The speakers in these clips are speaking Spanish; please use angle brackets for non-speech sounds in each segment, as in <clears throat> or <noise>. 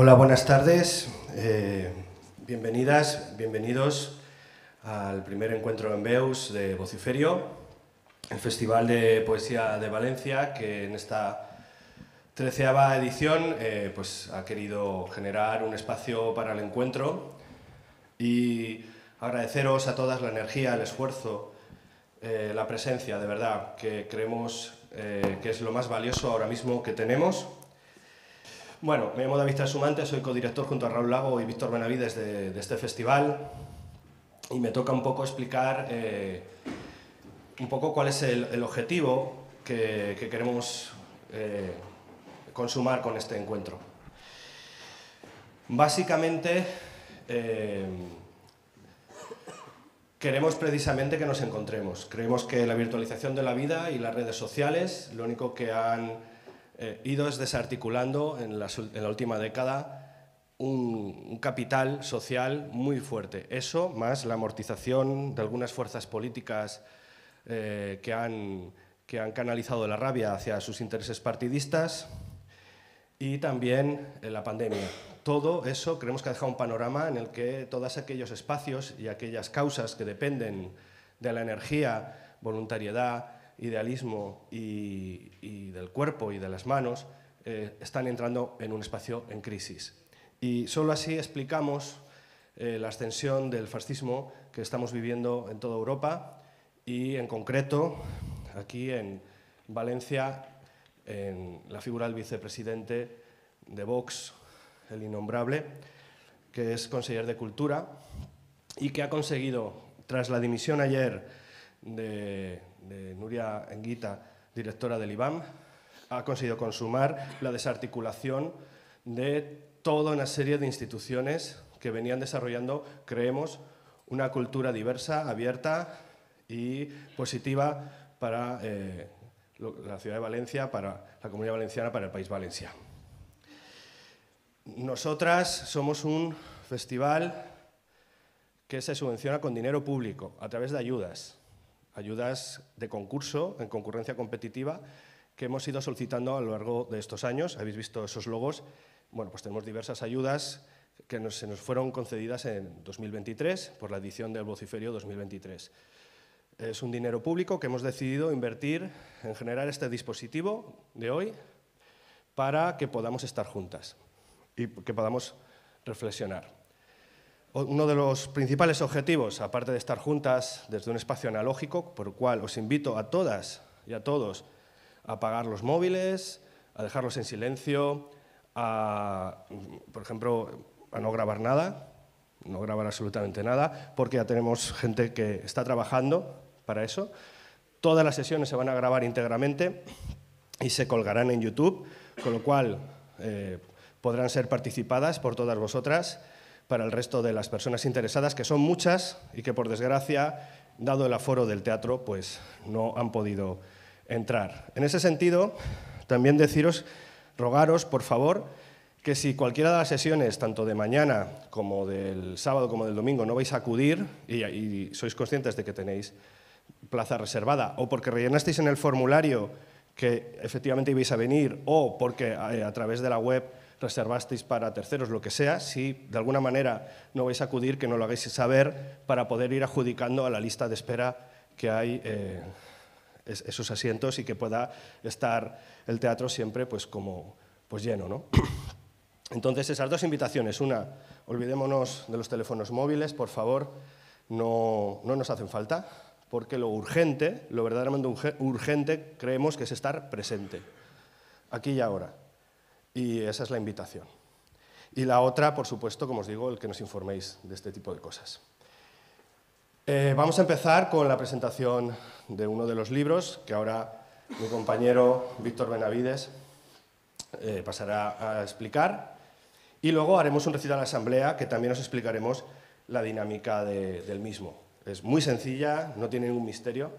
Hola, buenas tardes. Eh, bienvenidas, bienvenidos al primer encuentro en Beus de Vociferio, el Festival de Poesía de Valencia, que en esta treceava edición eh, pues, ha querido generar un espacio para el encuentro y agradeceros a todas la energía, el esfuerzo, eh, la presencia, de verdad, que creemos que es lo más valioso ahora mismo que tenemos bueno, me llamo David Trasumante, soy codirector junto a Raúl Lago y Víctor Benavides de, este festival y me toca un poco explicar eh, un poco cuál es el, objetivo que, queremos eh, consumar con este encuentro. Básicamente, eh, queremos precisamente que nos encontremos. Creemos que la virtualización de la vida y las redes sociales lo único que han eh, ido idos desarticulando en la, última década un, capital social muy fuerte. Eso, más la amortización de algunas fuerzas políticas eh, que, han, canalizado la rabia hacia sus intereses partidistas y también eh, la pandemia. Todo eso creemos que ha dejado un panorama en el que todos aquellos espacios y aquellas causas que dependen de la energía, voluntariedad, idealismo y, del cuerpo y de las manos eh, están entrando en un espacio en crisis. Y solo así explicamos eh, la ascensión del fascismo que estamos viviendo en toda Europa y en concreto aquí en Valencia, en la figura del vicepresidente de Vox, el innombrable, que es conseller de Cultura y que ha conseguido, tras la dimisión ayer de, de Nuria Enguita, directora del IBAM, ha conseguido consumar la desarticulación de toda una serie de instituciones que venían desarrollando, creemos, una cultura diversa, abierta y positiva para eh, la ciudad de Valencia, para la comunidad valenciana, para el país Valencia. Nosotras somos un festival que se subvenciona con dinero público, a través de ayudas ayudas de concurso en concurrencia competitiva que hemos ido solicitando a lo largo de estos años. Habéis visto esos logos. Bueno, pues tenemos diversas ayudas que se nos fueron concedidas en 2023 por la edición del Vociferio 2023. Es un dinero público que hemos decidido invertir en generar este dispositivo de hoy para que podamos estar juntas y que podamos reflexionar uno de los principales objetivos, aparte de estar juntas desde un espacio analógico, por el cual os invito a todas y a todos a apagar los móviles, a dejarlos en silencio, a, por ejemplo, a no grabar nada, no grabar absolutamente nada, porque ya tenemos gente que está trabajando para eso. Todas las sesiones se van a grabar íntegramente y se colgarán en YouTube, con lo cual eh, podrán ser participadas por todas vosotras para el resto de las personas interesadas, que son muchas y que por desgracia, dado el aforo del teatro, pues no han podido entrar. En ese sentido, también deciros, rogaros, por favor, que si cualquiera de las sesiones, tanto de mañana como del sábado como del domingo, no vais a acudir y, sois conscientes de que tenéis plaza reservada o porque rellenasteis en el formulario que efectivamente ibais a venir o porque eh, a través de la web reservasteis para terceros, lo que sea, si de alguna manera no vais a acudir, que no lo hagáis saber para poder ir adjudicando a la lista de espera que hay eh, esos asientos y que pueda estar el teatro siempre pues, pues lleno. <coughs> Entonces, esas dos invitaciones. Una, olvidémonos de los teléfonos móviles, por favor, no, no nos hacen falta, porque lo urgente, lo verdaderamente urgente, creemos que es estar presente, aquí y ahora. Y esa es la invitación. Y la otra, por supuesto, como os digo, el que nos informéis de este tipo de cosas. Eh, vamos a empezar con la presentación de uno de los libros que ahora mi compañero Víctor Benavides eh, pasará a explicar. Y luego haremos un recital a la asamblea que también os explicaremos la dinámica del mismo. Es muy sencilla, no tiene ningún misterio,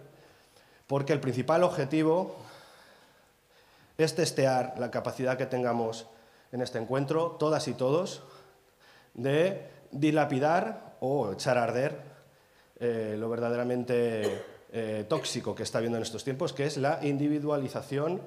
porque el principal objetivo es testear la capacidad que tengamos en este encuentro, todas y todos, de dilapidar o echar a arder eh, lo verdaderamente eh, tóxico que está habiendo en estos tiempos, que es la individualización,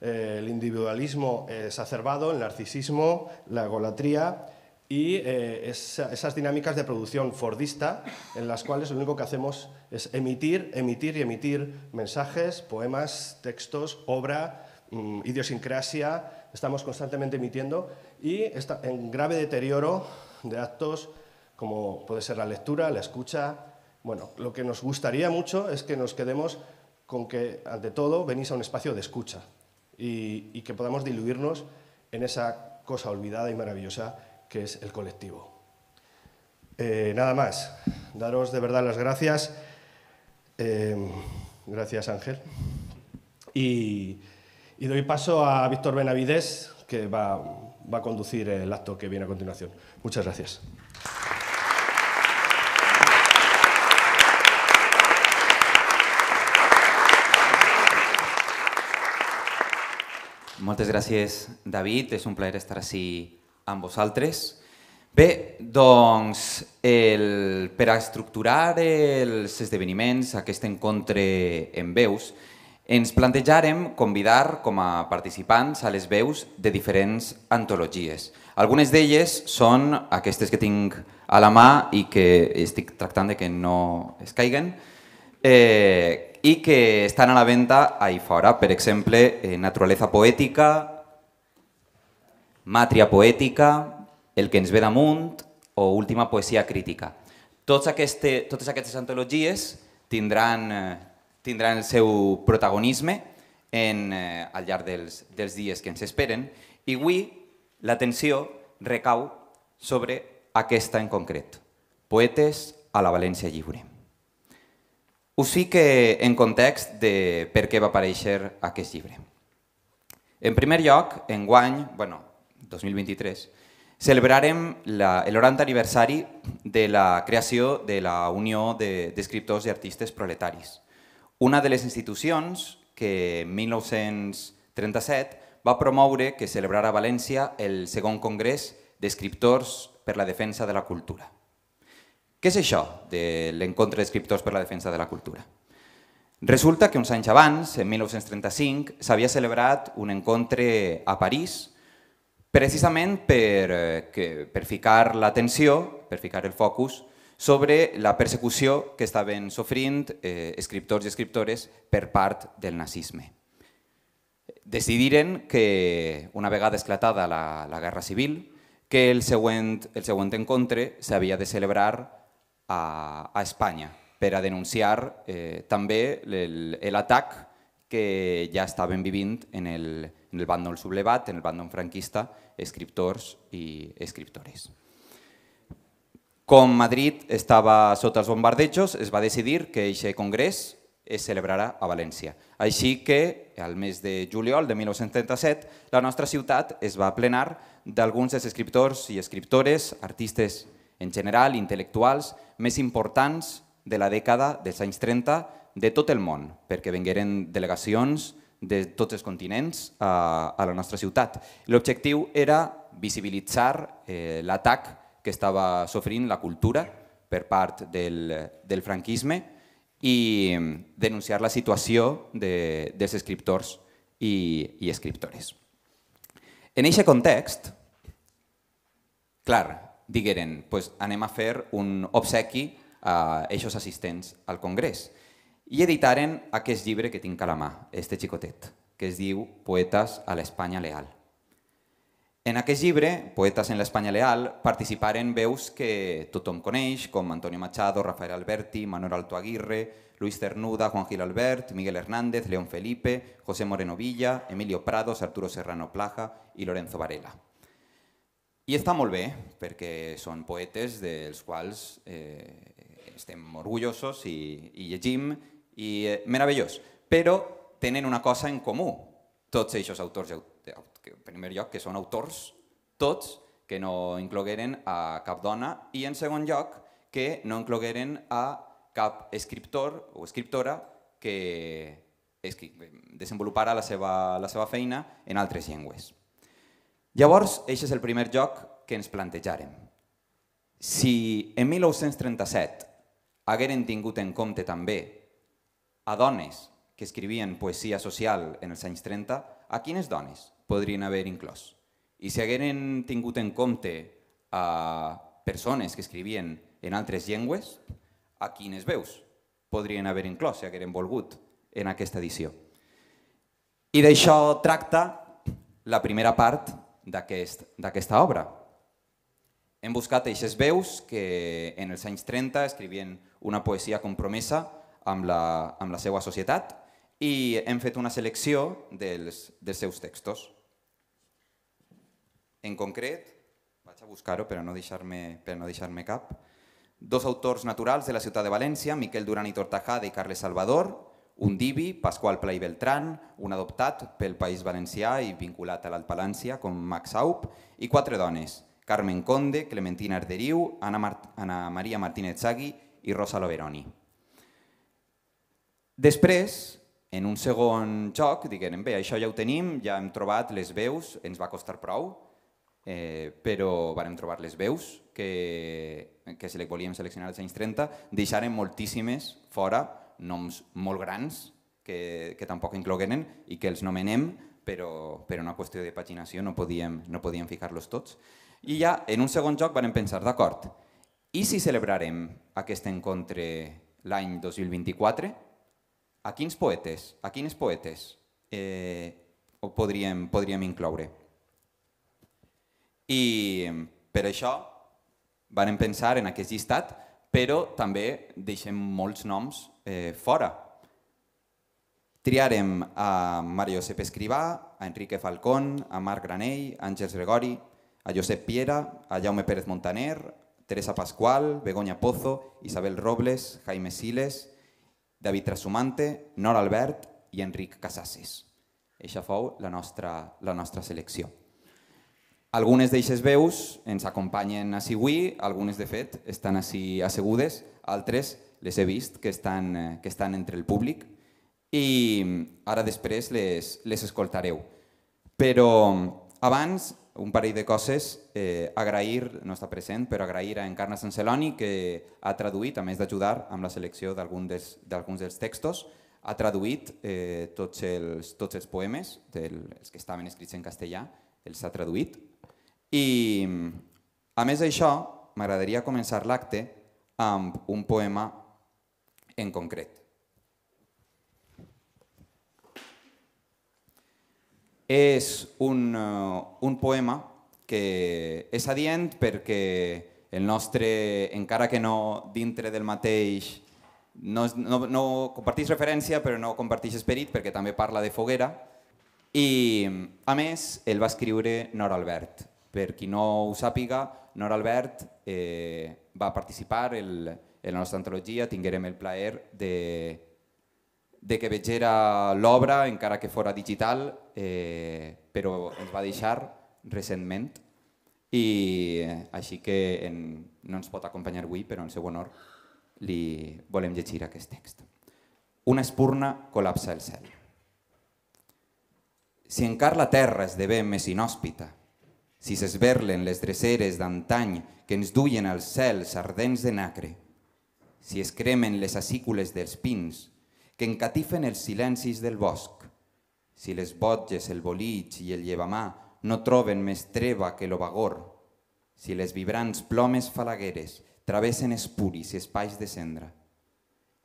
eh, el individualismo exacerbado, el narcisismo, la egolatría y esas dinámicas de producción fordista en las cuales lo único que hacemos es emitir, emitir y emitir mensajes, poemas, textos, obra, Mm, idiosincrasia, estamos constantemente emitiendo y está en grave deterioro de actos como puede ser la lectura, la escucha. Bueno, lo que nos gustaría mucho es que nos quedemos con que, ante todo, venís a un espacio de escucha y, que podamos diluirnos en esa cosa olvidada y maravillosa que es el colectivo. Eh, nada más, daros de verdad las gracias. Eh, gracias Ángel. Y, y doy paso a Víctor Benavides, que va, va a conducir el acto que viene a continuación. Muchas gracias. Muchas gracias, David. Es un placer estar así ambos tres. Bé, doncs, el, per a estructurar els esdeveniments, este encontre en Beus. Ens plantejarem convidar com a participants a les veus de diferents antologies. Algunes d'elles són aquestes que tinc a la mà i que estic tractant de que no es caiguen eh, i que estan a la venda ahí fora. Per exemple, eh, Naturaleza poètica, Màtria poètica, El que ens ve damunt o Última poesia crítica. Tots, aquestes, totes aquestes antologies tindran eh, tindran el seu protagonisme en, eh, al llarg dels, dels dies que ens esperen i avui l'atenció recau sobre aquesta en concret, Poetes a la València Lliure. Us sí que en context de per què va aparèixer aquest llibre. En primer lloc, en guany, bueno, 2023, celebrarem la, el 90 aniversari de la creació de la Unió d'Escriptors de, i Artistes Proletaris, una de les institucions que en 1937 va promoure que celebrara a València el segon congrés d'escriptors per la defensa de la cultura. Què és això de l'encontre d'escriptors per la defensa de la cultura? Resulta que uns anys abans, en 1935, s'havia celebrat un encontre a París precisament per, eh, que, per ficar l'atenció, per ficar el focus, sobre la persecució que estaven sofrint eh, escriptors i escriptores per part del nazisme. Decidiren que, una vegada esclatada la, la Guerra Civil, que el següent, el següent encontre s'havia de celebrar a, a Espanya per a denunciar eh, també l'atac que ja estaven vivint en el, en el bàndol sublevat, en el bàndol franquista, escriptors i escriptores. Com Madrid estava sota els bombardejos, es va decidir que aquest congrés es celebrarà a València. Així que, al mes de juliol de 1937, la nostra ciutat es va plenar d'alguns dels escriptors i escriptores, artistes en general, intel·lectuals, més importants de la dècada dels anys 30 de tot el món, perquè vengueren delegacions de tots els continents a, eh, a la nostra ciutat. L'objectiu era visibilitzar eh, l'atac que estava sofrint la cultura per part del, del franquisme i mm, denunciar la situació de, dels escriptors i, i escriptores. En aquest context, clar, digueren, pues, anem a fer un obsequi a aquests assistents al Congrés i editaren aquest llibre que tinc a la mà, este xicotet, que es diu Poetes a l'Espanya Leal. En aquest llibre, Poetes en l'Espanya Leal, participaren veus que tothom coneix, com Antonio Machado, Rafael Alberti, Manuel Alto Aguirre, Luis Cernuda, Juan Gil Albert, Miguel Hernández, León Felipe, José Moreno Villa, Emilio Prados, Arturo Serrano Plaja i Lorenzo Varela. I està molt bé, perquè són poetes dels quals eh, estem orgullosos i, i llegim, i eh, meravellós. Però tenen una cosa en comú, tots aquests autors i autors que, en primer lloc, que són autors, tots, que no inclogueren a cap dona, i en segon lloc, que no inclogueren a cap escriptor o escriptora que desenvolupara la seva, la seva feina en altres llengües. Llavors, aquest és el primer joc que ens plantejarem. Si en 1937 hagueren tingut en compte també a dones que escrivien poesia social en els anys 30, a quines dones podrien haver inclòs. I si hagueren tingut en compte a eh, persones que escrivien en altres llengües, a quines veus podrien haver inclòs si hagueren volgut en aquesta edició. I d'això tracta la primera part d'aquesta aquest, obra. Hem buscat aquestes veus que en els anys 30 escrivien una poesia compromesa amb la, amb la seva societat i hem fet una selecció dels, dels seus textos. En concret, vaig a buscar-ho per no deixar-me no deixar cap, dos autors naturals de la ciutat de València, Miquel Duran i Tortajada i Carles Salvador, un divi, Pasqual Pla i Beltrán, un adoptat pel País Valencià i vinculat a l'Alpalància com Max Aup, i quatre dones, Carmen Conde, Clementina Arderiu, Anna, Mar Anna Maria Martínez Zagui i Rosa Loveroni. Després, en un segon joc, diguem, bé, això ja ho tenim, ja hem trobat les veus, ens va costar prou, eh, però vàrem trobar les veus que, que se volíem seleccionar als anys 30, deixarem moltíssimes fora noms molt grans que, que tampoc incloguenen i que els nomenem, però per una qüestió de paginació no podíem, no podíem ficar-los tots. I ja en un segon joc vam pensar, d'acord, i si celebrarem aquest encontre l'any 2024, a quins poetes, a quins poetes eh, podríem, podríem incloure? I per això vam pensar en aquest llistat, però també deixem molts noms eh, fora. Triarem a Mario Josep Escrivà, a Enrique Falcón, a Marc Granell, a Àngels Gregori, a Josep Piera, a Jaume Pérez Montaner, Teresa Pascual, Begoña Pozo, Isabel Robles, Jaime Siles, David Trasumante, Nora Albert i Enric Casases. Això fou la nostra, la nostra selecció. Algunes d'aixes veus ens acompanyen a avui, algunes de fet estan així assegudes, altres les he vist que estan, eh, que estan entre el públic i ara després les, les escoltareu. Però mm, abans, un parell de coses, eh, agrair, no està present, però agrair a Encarna Sanceloni que ha traduït, a més d'ajudar amb la selecció d'alguns dels, dels textos, ha traduït eh, tots, els, tots els poemes, dels, els que estaven escrits en castellà, els ha traduït i, a més d'això, m'agradaria començar l'acte amb un poema en concret. És un, eh, un poema que és adient perquè el nostre, encara que no dintre del mateix, no, no, no comparteix referència però no comparteix esperit perquè també parla de foguera i a més el va escriure Nora Albert, per qui no ho sàpiga, Nora Albert eh, va participar el, en la nostra antologia, tinguérem el plaer de, de que vegera l'obra, encara que fora digital, eh, però ens va deixar recentment i eh, així que en, no ens pot acompanyar avui, però en seu honor li volem llegir aquest text. Una espurna col·lapsa el cel. Si encara la terra esdevé més inhòspita, si s'esberlen les dreceres d'antany que ens duien als cels ardents de nacre, si es cremen les acícules dels pins que encatifen els silencis del bosc, si les botges, el bolig i el llevamà no troben més treva que l'obagor, si les vibrants plomes falagueres travessen espuris i espais de cendra,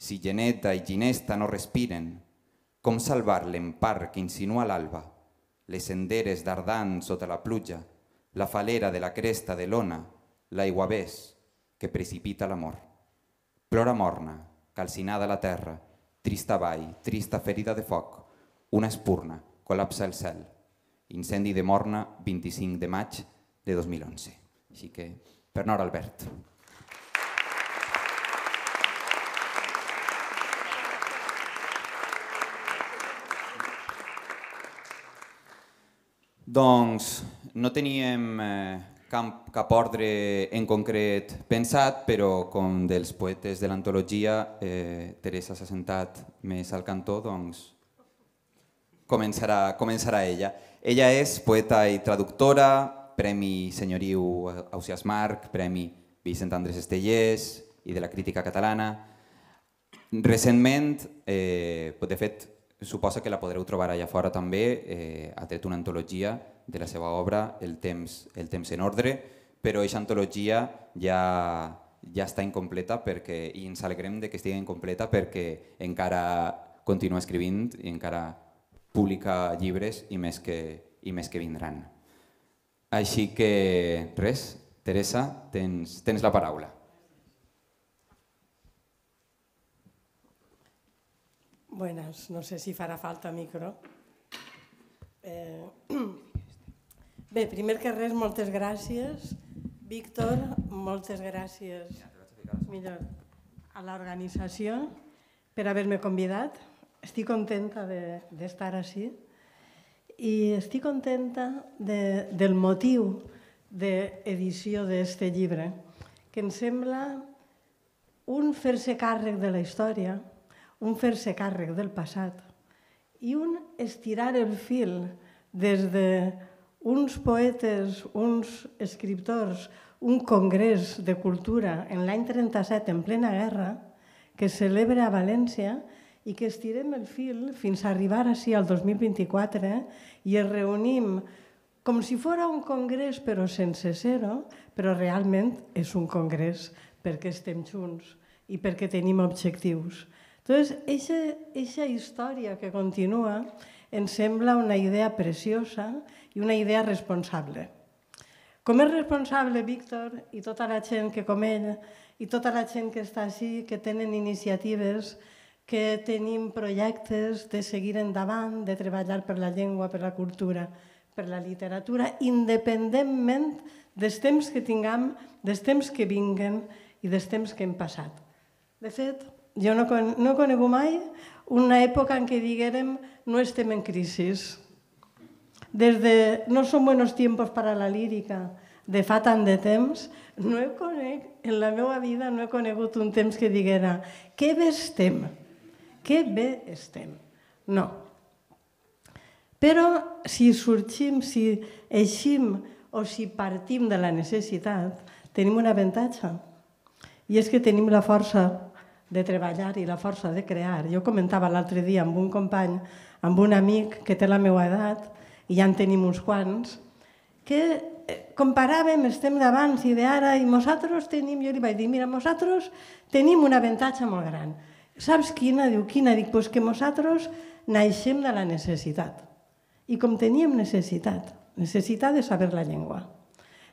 si geneta i ginesta no respiren, com salvar l'empar que insinua l'alba, les senderes dardant sota la pluja, la falera de la cresta de l'ona, l'aiguavés que precipita l'amor. Plora morna, calcinada la terra, trista vall, trista ferida de foc, una espurna, col·lapsa el cel. Incendi de Morna, 25 de maig de 2011. Així que, per nord, Albert. Doncs no teníem eh, cap, cap ordre en concret pensat, però com dels poetes de l'antologia, eh, Teresa s'ha sentat més al cantó, doncs començarà, començarà ella. Ella és poeta i traductora, Premi Senyoriu Ausias Marc, Premi Vicent Andrés Estellers i de la crítica catalana. Recentment, eh, de fet, Suposa que la podreu trobar allà fora també, eh, ha tret una antologia de la seva obra, El temps, el temps en ordre, però aquesta antologia ja, ja està incompleta perquè, i ens alegrem de que estigui incompleta perquè encara continua escrivint i encara publica llibres i més que, i més que vindran. Així que res, Teresa, tens, tens la paraula. Buenas, no sé si farà falta micro. Eh... <clears throat> Bé, primer que res, moltes gràcies. Víctor, moltes gràcies millor a l'organització per haver-me convidat. Estic contenta d'estar de, així i estic contenta de, del motiu d'edició d'aquest llibre, que em sembla un fer-se càrrec de la història, un fer-se càrrec del passat i un estirar el fil des de uns poetes, uns escriptors, un congrés de cultura en l'any 37 en plena guerra que es celebra a València i que estirem el fil fins a arribar així al 2024 eh? i es reunim com si fora un congrés però sense ser-ho, però realment és un congrés perquè estem junts i perquè tenim objectius. Entonces, esa història que continua ens sembla una idea preciosa i una idea responsable. Com és responsable Víctor i tota la gent que com ell i tota la gent que està així, que tenen iniciatives, que tenim projectes de seguir endavant, de treballar per la llengua, per la cultura, per la literatura, independentment dels temps que tinguem, dels temps que vinguen i dels temps que hem passat. De fet, jo no, con no conego mai una època en què diguérem no estem en crisi. Des de no són bons temps per a la lírica, de fa tant de temps, no he conec, en la meva vida no he conegut un temps que diguera que bé estem, que bé estem. No. Però si sorgim, si eixim o si partim de la necessitat, tenim un avantatge. I és que tenim la força de treballar i la força de crear. Jo comentava l'altre dia amb un company, amb un amic que té la meva edat, i ja en tenim uns quants, que eh, comparàvem, estem d'abans i d'ara, i nosaltres tenim, jo li vaig dir, mira, nosaltres tenim un avantatge molt gran. Saps quina? Diu, quina? Dic, pues que nosaltres naixem de la necessitat. I com teníem necessitat, necessitat de saber la llengua,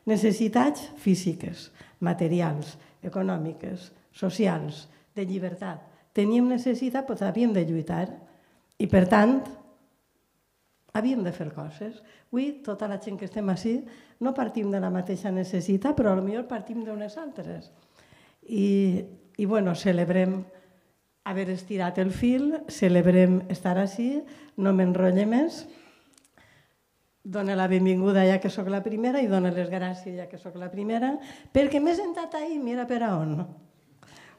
necessitats físiques, materials, econòmiques, socials, de llibertat. Teníem necessitat, doncs havíem de lluitar i, per tant, havíem de fer coses. Avui, tota la gent que estem així, no partim de la mateixa necessitat, però potser partim d'unes altres. I, i bueno, celebrem haver estirat el fil, celebrem estar així, no m'enrotlle més, dona la benvinguda ja que sóc la primera i dona les gràcies ja que sóc la primera, perquè m'he sentat ahir, mira per a on.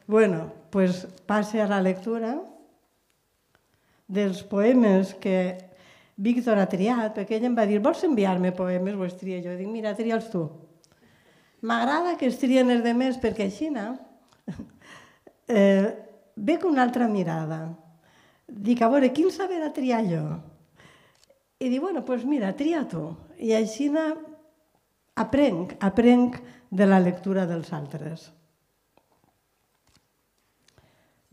Bueno, pues passe a la lectura dels poemes que Víctor ha triat, perquè ell em va dir, vols enviar-me poemes o els tria jo? dic, mira, tria'ls tu. M'agrada que es trien els de més perquè així <laughs> eh, ve una altra mirada. Dic, a veure, quin saber ha triar jo? I diu, bueno, doncs pues mira, tria tu. I així aprenc, aprenc de la lectura dels altres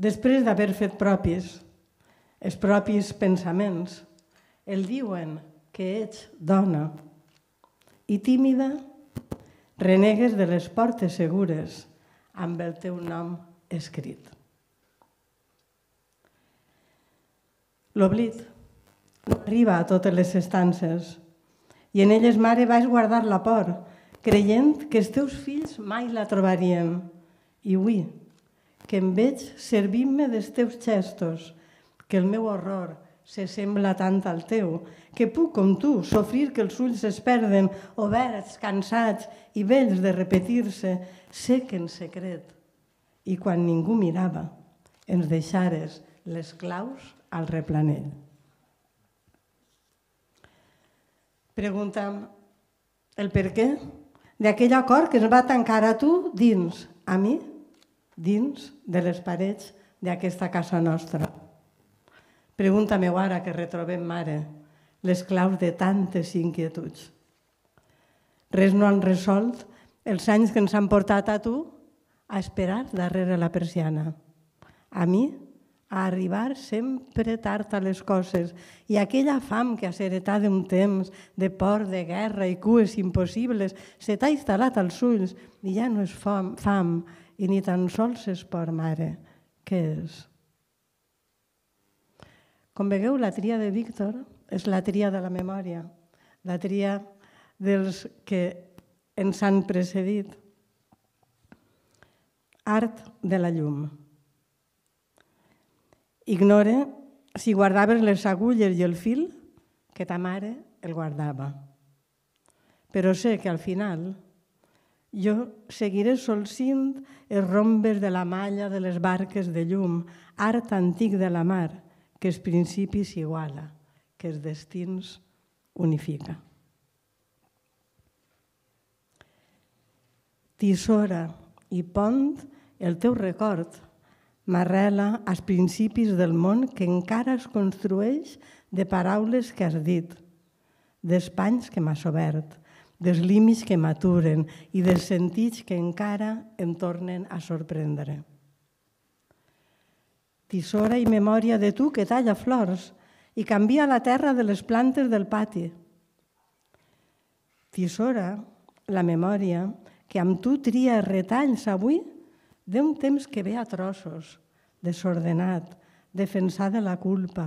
després d'haver fet propis els propis pensaments, el diuen que ets dona i tímida, renegues de les portes segures amb el teu nom escrit. L'oblit no arriba a totes les estances i en elles, mare, vaig guardar la por, creient que els teus fills mai la trobarien. I avui, que em veig servint-me dels teus gestos, que el meu horror se sembla tant al teu, que puc, com tu, sofrir que els ulls es perden, oberts, cansats i vells de repetir-se, sé que en secret, i quan ningú mirava, ens deixares les claus al replanell. Pregunta'm el per què d'aquell acord que es va tancar a tu dins, a mi, dins de les parets d'aquesta casa nostra. Pregunta-m'ho ara que retrobem, mare, les claus de tantes inquietuds. Res no han resolt els anys que ens han portat a tu a esperar darrere la persiana. A mi, a arribar sempre tard a les coses i aquella fam que ha heretat d'un temps de por, de guerra i cues impossibles se t'ha instal·lat als ulls i ja no és fam, fam i ni tan sols és per mare. Què és? Com vegueu, la tria de Víctor és la tria de la memòria, la tria dels que ens han precedit. Art de la llum. Ignore si guardaves les agulles i el fil que ta mare el guardava. Però sé que al final jo seguiré solcint els rombes de la malla de les barques de llum, art antic de la mar, que els principis iguala, que els destins unifica. Tisora i pont, el teu record m'arrela als principis del món que encara es construeix de paraules que has dit, d'espanys que m'has obert, dels límits que maturen i dels sentits que encara em tornen a sorprendre. Tisora i memòria de tu que talla flors i canvia la terra de les plantes del pati. Tisora, la memòria, que amb tu tria retalls avui d'un temps que ve a trossos, desordenat, defensat de la culpa,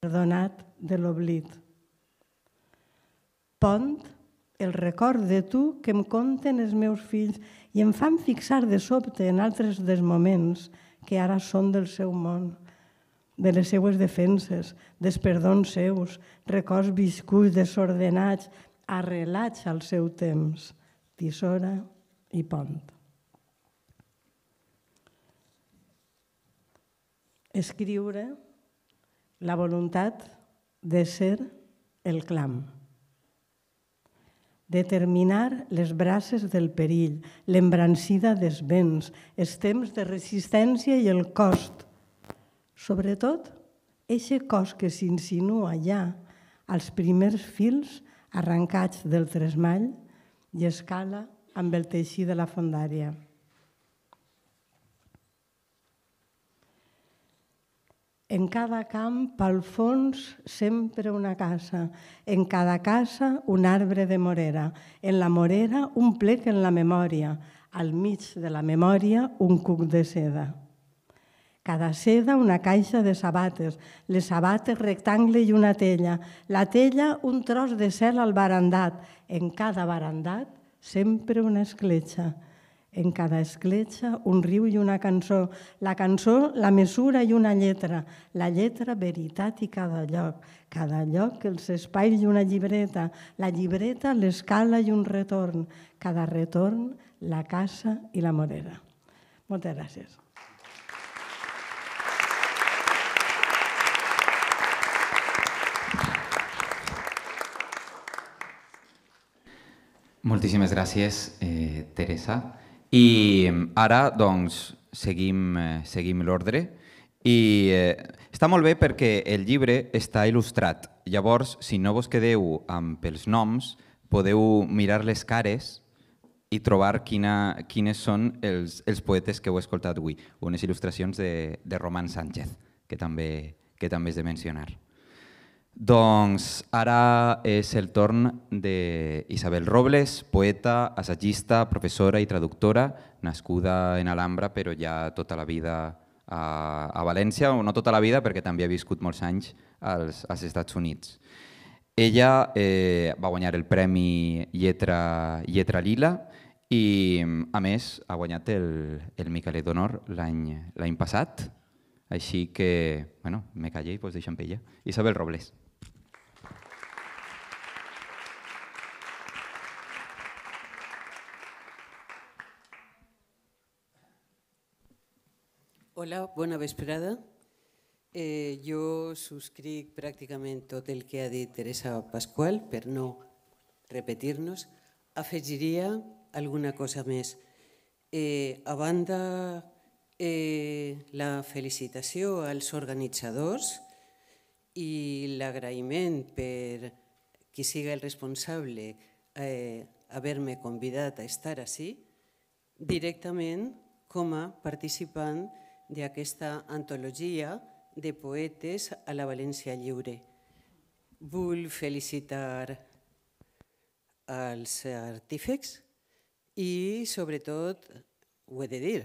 perdonat de l'oblit. Pont el record de tu que em conten els meus fills i em fan fixar de sobte en altres dels moments que ara són del seu món, de les seues defenses, dels perdons seus, records viscuts, desordenats, arrelats al seu temps, tisora i pont. Escriure la voluntat de ser el clam. Determinar les brases del perill, l'embrancida dels vents, els temps de resistència i el cost. Sobretot, eixe cos que s'insinua ja als primers fils arrancats del tresmall i escala amb el teixí de la fondària. En cada camp, pel fons, sempre una casa. En cada casa, un arbre de morera. En la morera, un plec en la memòria. Al mig de la memòria, un cuc de seda. Cada seda, una caixa de sabates. Les sabates, rectangle i una tella. La tella, un tros de cel al barandat. En cada barandat, sempre una escletxa en cada escletxa un riu i una cançó. La cançó, la mesura i una lletra. La lletra, veritat i cada lloc. Cada lloc, els espais i una llibreta. La llibreta, l'escala i un retorn. Cada retorn, la casa i la morera. Moltes gràcies. Moltíssimes gràcies, eh, Teresa. I mm, ara, doncs, seguim, eh, seguim l'ordre. I eh, està molt bé perquè el llibre està il·lustrat. Llavors, si no vos quedeu amb els noms, podeu mirar les cares i trobar quina, quines són els, els poetes que heu escoltat avui. Unes il·lustracions de, de Roman Sánchez, que també, que també és de mencionar. Doncs ara és el torn d'Isabel Robles, poeta, assagista, professora i traductora, nascuda en Alhambra però ja tota la vida a, a València, o no tota la vida perquè també ha viscut molts anys als, als Estats Units. Ella eh, va guanyar el Premi Lletra, Lletra Lila i, a més, ha guanyat el, el Micalet d'Honor l'any passat, Así que, bueno, me callé y pues, de pella. Isabel Robles. Hola, buena vesprada. Eh, yo prácticamente prácticamente tot que ha dicho Teresa Pascual, pero no repetirnos. nos alguna cosa más. Eh, a banda eh, la felicitació als organitzadors i l'agraïment per qui siga el responsable eh, haver-me convidat a estar així directament com a participant d'aquesta antologia de poetes a la València Lliure. Vull felicitar als artífecs i, sobretot, ho he de dir,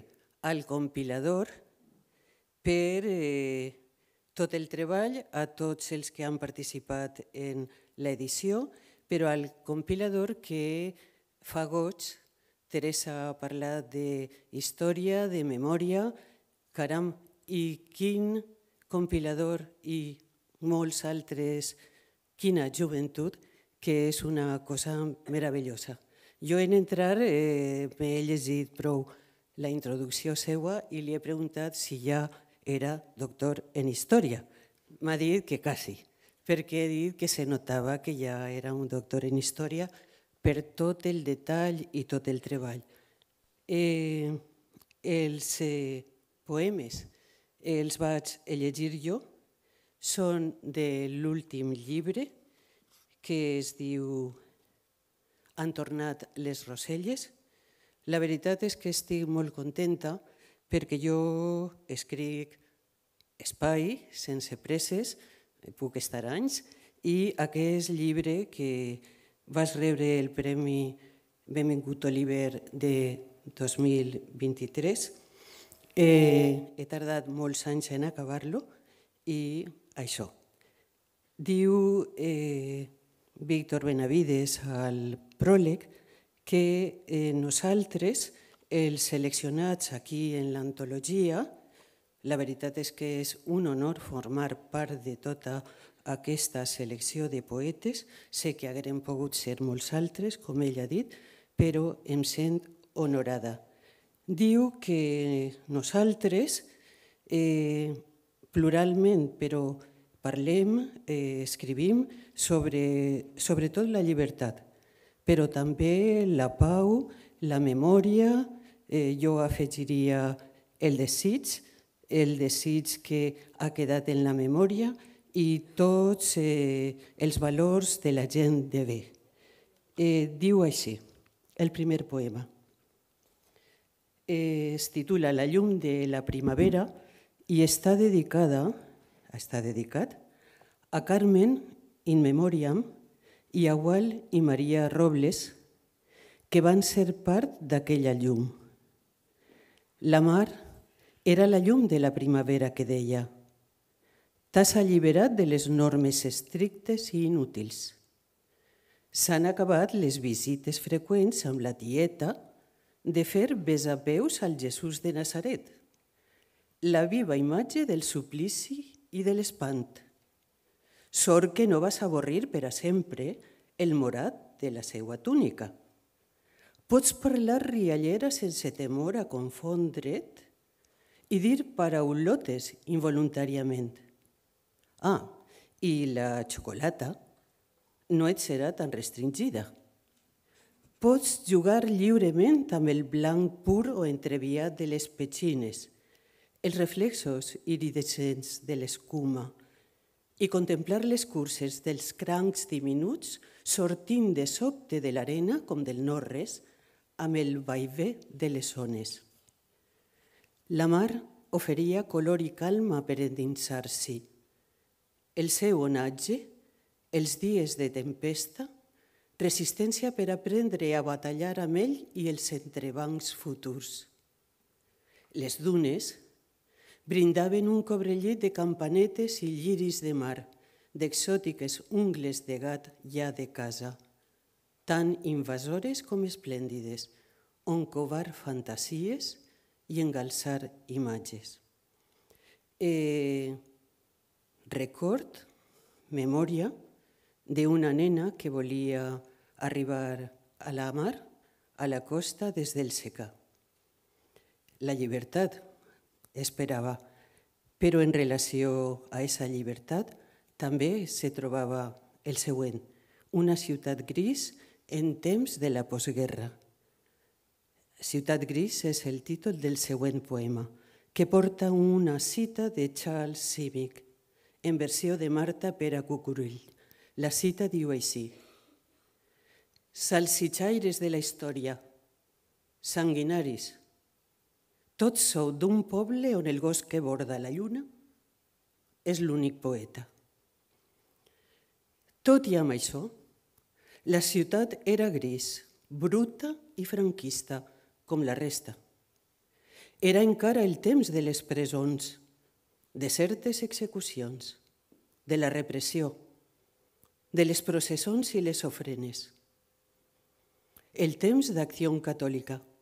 al compilador per eh, tot el treball, a tots els que han participat en l'edició, però al compilador que fa goig. Teresa ha parlat de història, de memòria, caram, i quin compilador i molts altres, quina joventut, que és una cosa meravellosa. Jo en entrar eh, m'he llegit prou, la introducció seva i li he preguntat si ja era doctor en història. M'ha dit que quasi, perquè he dit que se notava que ja era un doctor en història per tot el detall i tot el treball. Eh, els eh, poemes els vaig llegir jo, són de l'últim llibre que es diu Han tornat les roselles, la veritat és que estic molt contenta perquè jo escric espai, sense presses, puc estar anys, i aquest llibre que vas rebre el Premi Benvingut Oliver de 2023, eh, he tardat molts anys en acabar-lo i això. Diu eh, Víctor Benavides al pròleg que eh, nosaltres, els seleccionats aquí en l'antologia, la veritat és que és un honor formar part de tota aquesta selecció de poetes. Sé que haguem pogut ser molts altres, com ell ha dit, però em sent honorada. Diu que nosaltres, eh, pluralment, però parlem, eh, escrivim sobre, sobretot la llibertat, però també la pau, la memòria, eh, jo afegiria el desig, el desig que ha quedat en la memòria i tots eh, els valors de la gent de bé. Eh, diu així, el primer poema. Eh, es titula La llum de la primavera i està dedicada, està dedicat, a Carmen in memoriam, Agual i Maria Robles, que van ser part d'aquella llum. La mar era la llum de la primavera que deia T'has alliberat de les normes estrictes i inútils. S'han acabat les visites freqüents amb la tieta de fer besapeus al Jesús de Nazaret, la viva imatge del suplici i de l'espant. Sort que no vas avorrir per a sempre el morat de la seua túnica. Pots parlar riallera sense temor a confondre't i dir paraulotes involuntàriament. Ah, i la xocolata no et serà tan restringida. Pots jugar lliurement amb el blanc pur o entreviat de les petxines, els reflexos iridescents de l'escuma, i contemplar les curses dels crancs diminuts sortint de sobte de l'arena com del no-res amb el vaivé de les ones. La mar oferia color i calma per endinsar-s'hi. El seu onatge, els dies de tempesta, resistència per aprendre a batallar amb ell i els entrebancs futurs. Les dunes, brindaven un cobrellet de campanetes i lliris de mar, d'exòtiques ungles de gat ja de casa, tan invasores com esplèndides, on covar fantasies i engalçar imatges. Eh, record, memòria, d'una nena que volia arribar a la mar, a la costa des del secà. La llibertat, esperava. Però en relació a aquesta llibertat també se trobava el següent, una ciutat gris en temps de la postguerra. Ciutat gris és el títol del següent poema, que porta una cita de Charles Simic, en versió de Marta Pere Cucurull. La cita diu així. Salsitxaires de la història, sanguinaris, tots sou d'un poble on el gos que borda la lluna és l'únic poeta. Tot i amb això, la ciutat era gris, bruta i franquista, com la resta. Era encara el temps de les presons, de certes execucions, de la repressió, de les processons i les ofrenes. El temps d'acció catòlica –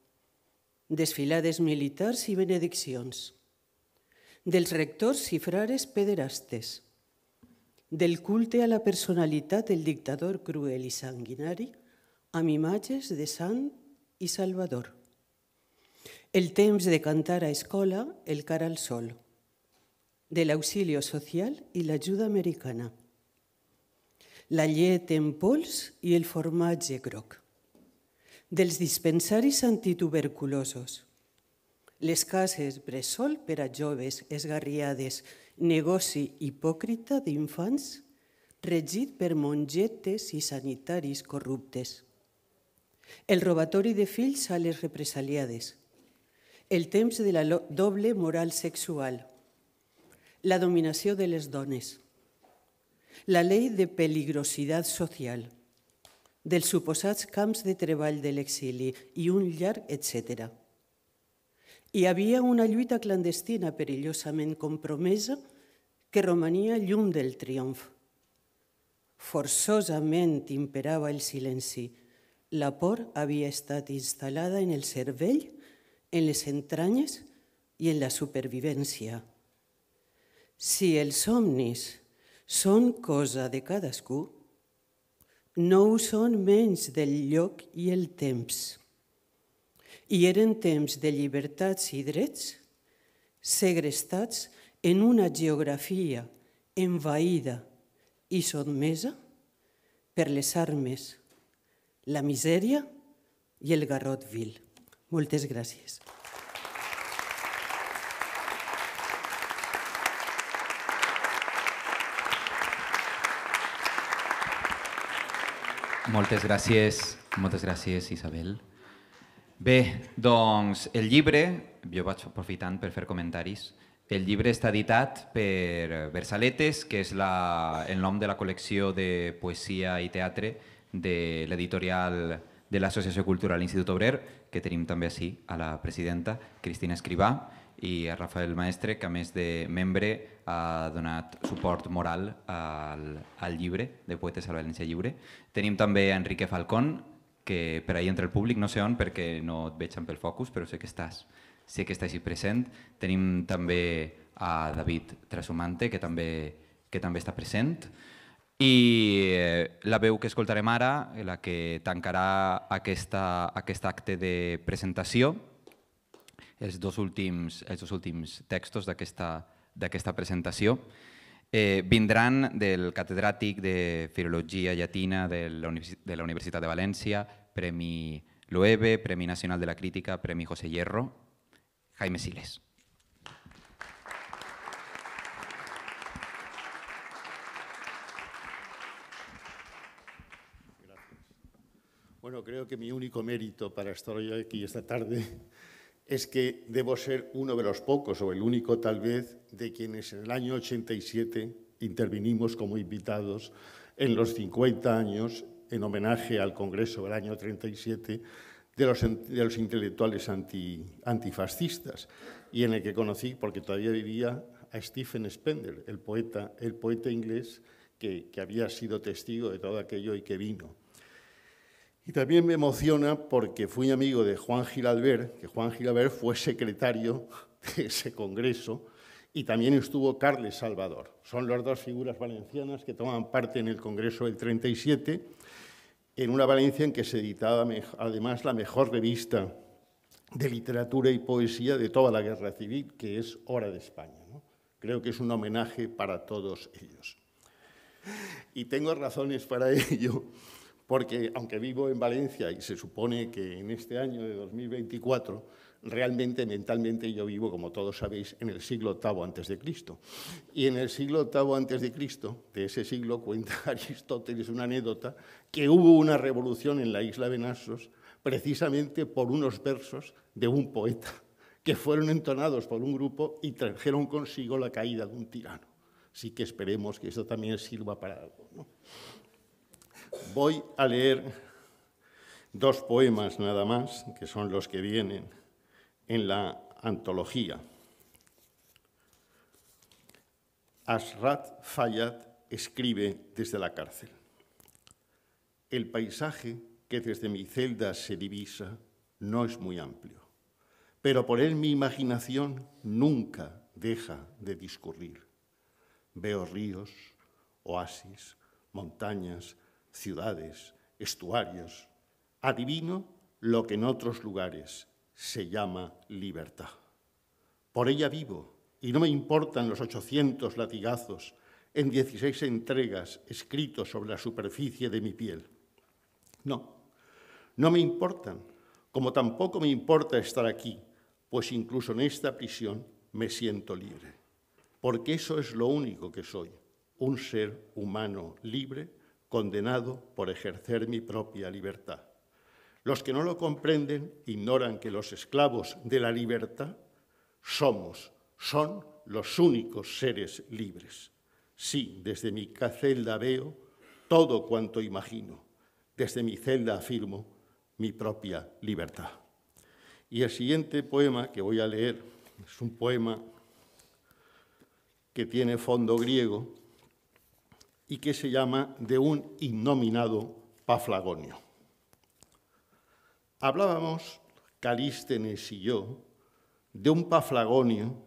desfilades militars i benediccions, dels rectors i frares pederastes, del culte a la personalitat del dictador cruel i sanguinari amb imatges de sant i salvador. El temps de cantar a escola el cara al sol, de l'auxilio social i l'ajuda americana, la llet en pols i el formatge groc dels dispensaris antituberculosos, les cases bressol per a joves esgarriades, negoci hipòcrita d'infants regit per mongetes i sanitaris corruptes. El robatori de fills a les represaliades. El temps de la doble moral sexual. La dominació de les dones. La llei de peligrositat social dels suposats camps de treball de l'exili i un llarg etc. Hi havia una lluita clandestina perillosament compromesa que romania llum del triomf. Forçosament imperava el silenci. La por havia estat instal·lada en el cervell, en les entranyes i en la supervivència. Si els somnis són cosa de cadascú, no ho són menys del lloc i el temps. I eren temps de llibertats i drets, segrestats en una geografia envaïda i sotmesa per les armes, la misèria i el garrot vil. Moltes gràcies. Moltes gràcies, moltes gràcies Isabel. Bé, doncs el llibre, jo vaig aprofitant per fer comentaris, el llibre està editat per Versaletes, que és la, el nom de la col·lecció de poesia i teatre de l'editorial de l'Associació Cultural Institut Obrer, que tenim també així a la presidenta, Cristina Escrivà, i a Rafael Maestre, que a més de membre ha donat suport moral al, al llibre de Poetes a València Lliure. Tenim també Enrique Falcón, que per ahir entre el públic, no sé on perquè no et veig amb el focus, però sé que estàs, sé que estàs hi present. Tenim també a David Trasumante, que també, que també està present. I eh, la veu que escoltarem ara, la que tancarà aquesta, aquest acte de presentació, els dos últims, els dos últims textos d'aquesta presentació. Eh, vindran del catedràtic de Filologia Llatina de la, de la Universitat de València, Premi Loewe, Premi Nacional de la Crítica, Premi José Hierro, Jaime Siles. Gracias. Bueno, creo que mi único mérito para estar hoy aquí esta tarde es que debo ser uno de los pocos, o el único tal vez, de quienes en el año 87 intervinimos como invitados en los 50 años, en homenaje al Congreso del año 37, de los, de los intelectuales antifascistas, y en el que conocí, porque todavía vivía, a Stephen Spender, el poeta, el poeta inglés que había sido testigo de todo aquello y que vino. Y también me emociona porque fui amigo de Juan Gilalbert, que Juan Gilalbert fue secretario de ese congreso, y también estuvo Carles Salvador. Son las dos figuras valencianas que toman parte en el Congreso del 37, en una Valencia en que se editaba además la mejor revista de literatura y poesía de toda la guerra civil, que es Hora de España. Creo que es un homenaje para todos ellos. Y tengo razones para <laughs> ello, porque aunque vivo en Valencia y se supone que en este año de 2024, realmente mentalmente yo vivo, como todos sabéis, en el siglo VIII antes de Cristo. Y en el siglo VIII antes de Cristo, de ese siglo cuenta <laughs> Aristóteles una anécdota que hubo una revolución en la isla de Nassos precisamente por unos versos de un poeta que fueron entonados por un grupo y trajeron consigo la caída de un tirano. Así que esperemos que eso también sirva para algo. ¿no? Voy a leer dos poemas nada más, que son los que vienen en la antología. Asrat Fayad escribe desde la cárcel. El paisaje que desde mi celda se divisa no es muy amplio, pero por él mi imaginación nunca deja de discurrir. Veo ríos, oasis, montañas, ciudades, estuarios. Adivino lo que en otros lugares se llama libertad. Por ella vivo y no me importan los 800 latigazos en 16 entregas escritos sobre la superficie de mi piel. No, no me importan, como tampoco me importa estar aquí, pues incluso en esta prisión me siento libre. Porque eso es lo único que soy, un ser humano libre condenado por ejercer mi propia libertad. Los que no lo comprenden ignoran que los esclavos de la libertad somos, son los únicos seres libres. Sí, desde mi celda veo todo cuanto imagino. Desde mi celda afirmo mi propia libertad. Y el siguiente poema que voy a leer es un poema que tiene fondo griego y que se llama de un innominado Paflagonio. Hablábamos, Calístenes y yo, de un Paflagonio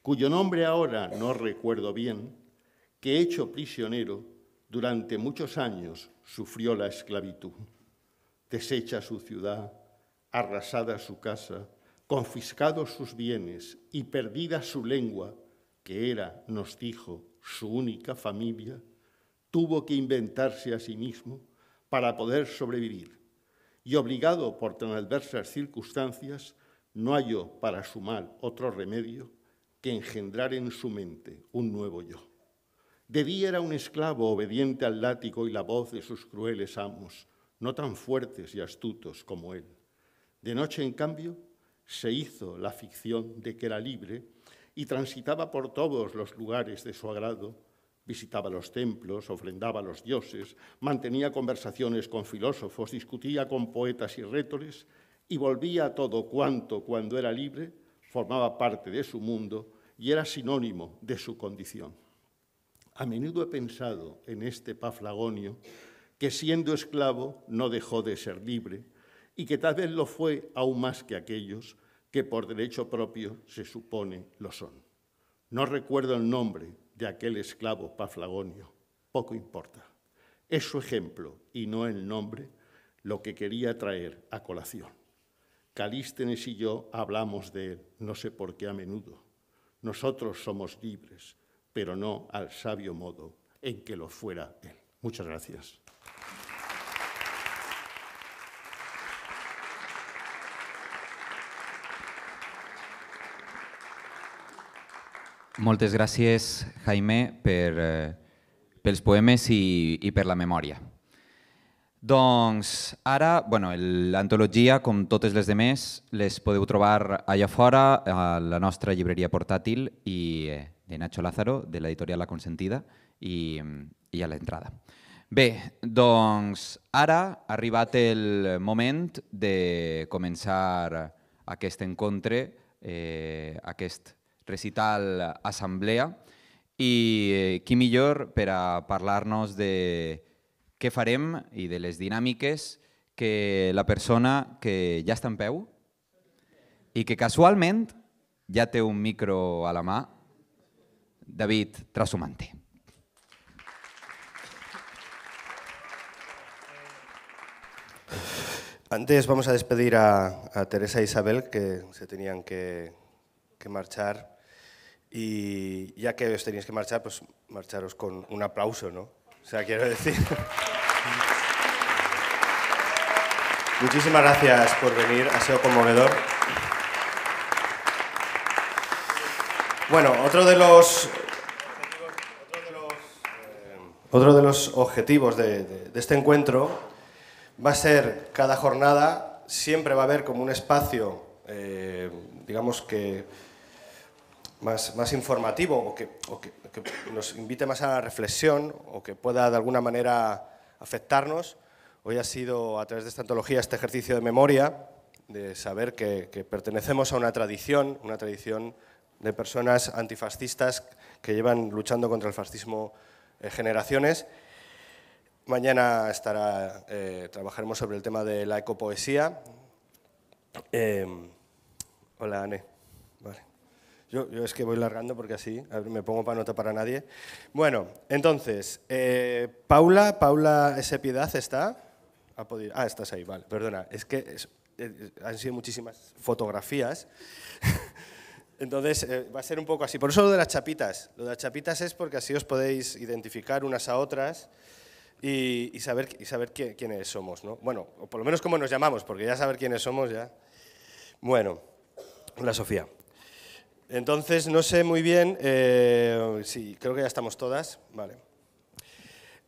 cuyo nombre ahora no recuerdo bien, que hecho prisionero durante muchos años sufrió la esclavitud. Deshecha su ciudad, arrasada su casa, confiscados sus bienes y perdida su lengua, que era, nos dijo, su única familia, tuvo que inventarse a sí mismo para poder sobrevivir y obligado por tan adversas circunstancias, no halló para su mal otro remedio que engendrar en su mente un nuevo yo. De día era un esclavo obediente al látigo y la voz de sus crueles amos, no tan fuertes y astutos como él. De noche, en cambio, se hizo la ficción de que era libre y transitaba por todos los lugares de su agrado, Visitaba los templos, ofrendaba a los dioses, mantenía conversaciones con filósofos, discutía con poetas y rétores y volvía a todo cuanto, cuando era libre, formaba parte de su mundo y era sinónimo de su condición. A menudo he pensado en este paflagonio que siendo esclavo no dejó de ser libre y que tal vez lo fue aún más que aquellos que por derecho propio se supone lo son. No recuerdo el nombre, de aquel esclavo Paflagonio. Poco importa. Es su ejemplo y no el nombre lo que quería traer a colación. Calístenes y yo hablamos de él, no sé por qué a menudo. Nosotros somos libres, pero no al sabio modo en que lo fuera él. Muchas gracias. Moltes gràcies, Jaime, per, eh, pels poemes i, i per la memòria. Doncs ara, bueno, l'antologia, com totes les demés, les podeu trobar allà fora, a la nostra llibreria portàtil i eh, de Nacho Lázaro, de l'editorial La Consentida, i, i a l'entrada. Bé, doncs ara ha arribat el moment de començar aquest encontre, eh, aquest recital Assemblea i eh, qui millor per a parlar-nos de què farem i de les dinàmiques que la persona que ja està en peu i que casualment ja té un micro a la mà, David Trasumante. Antes vamos a despedir a, a Teresa e Isabel, que se tenían que que marchar y ya que os tenéis que marchar, pues marcharos con un aplauso, ¿no? O sea, quiero decir... Muchísimas gracias por venir, ha sido conmovedor. Bueno, otro de los otro de los objetivos de, este encuentro va a ser cada jornada, siempre va a haber como un espacio, eh, digamos que más, más informativo o, que, nos invite más a la reflexión o que pueda de alguna manera afectarnos. Hoy ha sido a través de esta antología este ejercicio de memoria, de saber que, pertenecemos a una tradición, una tradición de personas antifascistas que llevan luchando contra el fascismo eh, generaciones. Mañana estará, eh, trabajaremos sobre el tema de la ecopoesía. Eh, hola, Anne. Yo, es que voy largando porque así me pongo para nota para nadie. Bueno, entonces, eh, Paula, Paula S. Piedad está. ¿Ha podido? Ah, estás ahí, vale, perdona. Es que eh, eh, han sido muchísimas fotografías. <laughs> Entonces, va a ser un poco así. Por eso lo de las chapitas. Lo de las chapitas es porque así os podéis identificar unas a otras y, saber, y saber quiénes somos, ¿no? Bueno, o por lo menos cómo nos llamamos, porque ya saber quiénes somos ya... Bueno, la Sofía. Entonces, no sé muy bien, eh, sí, creo que ya estamos todas, vale.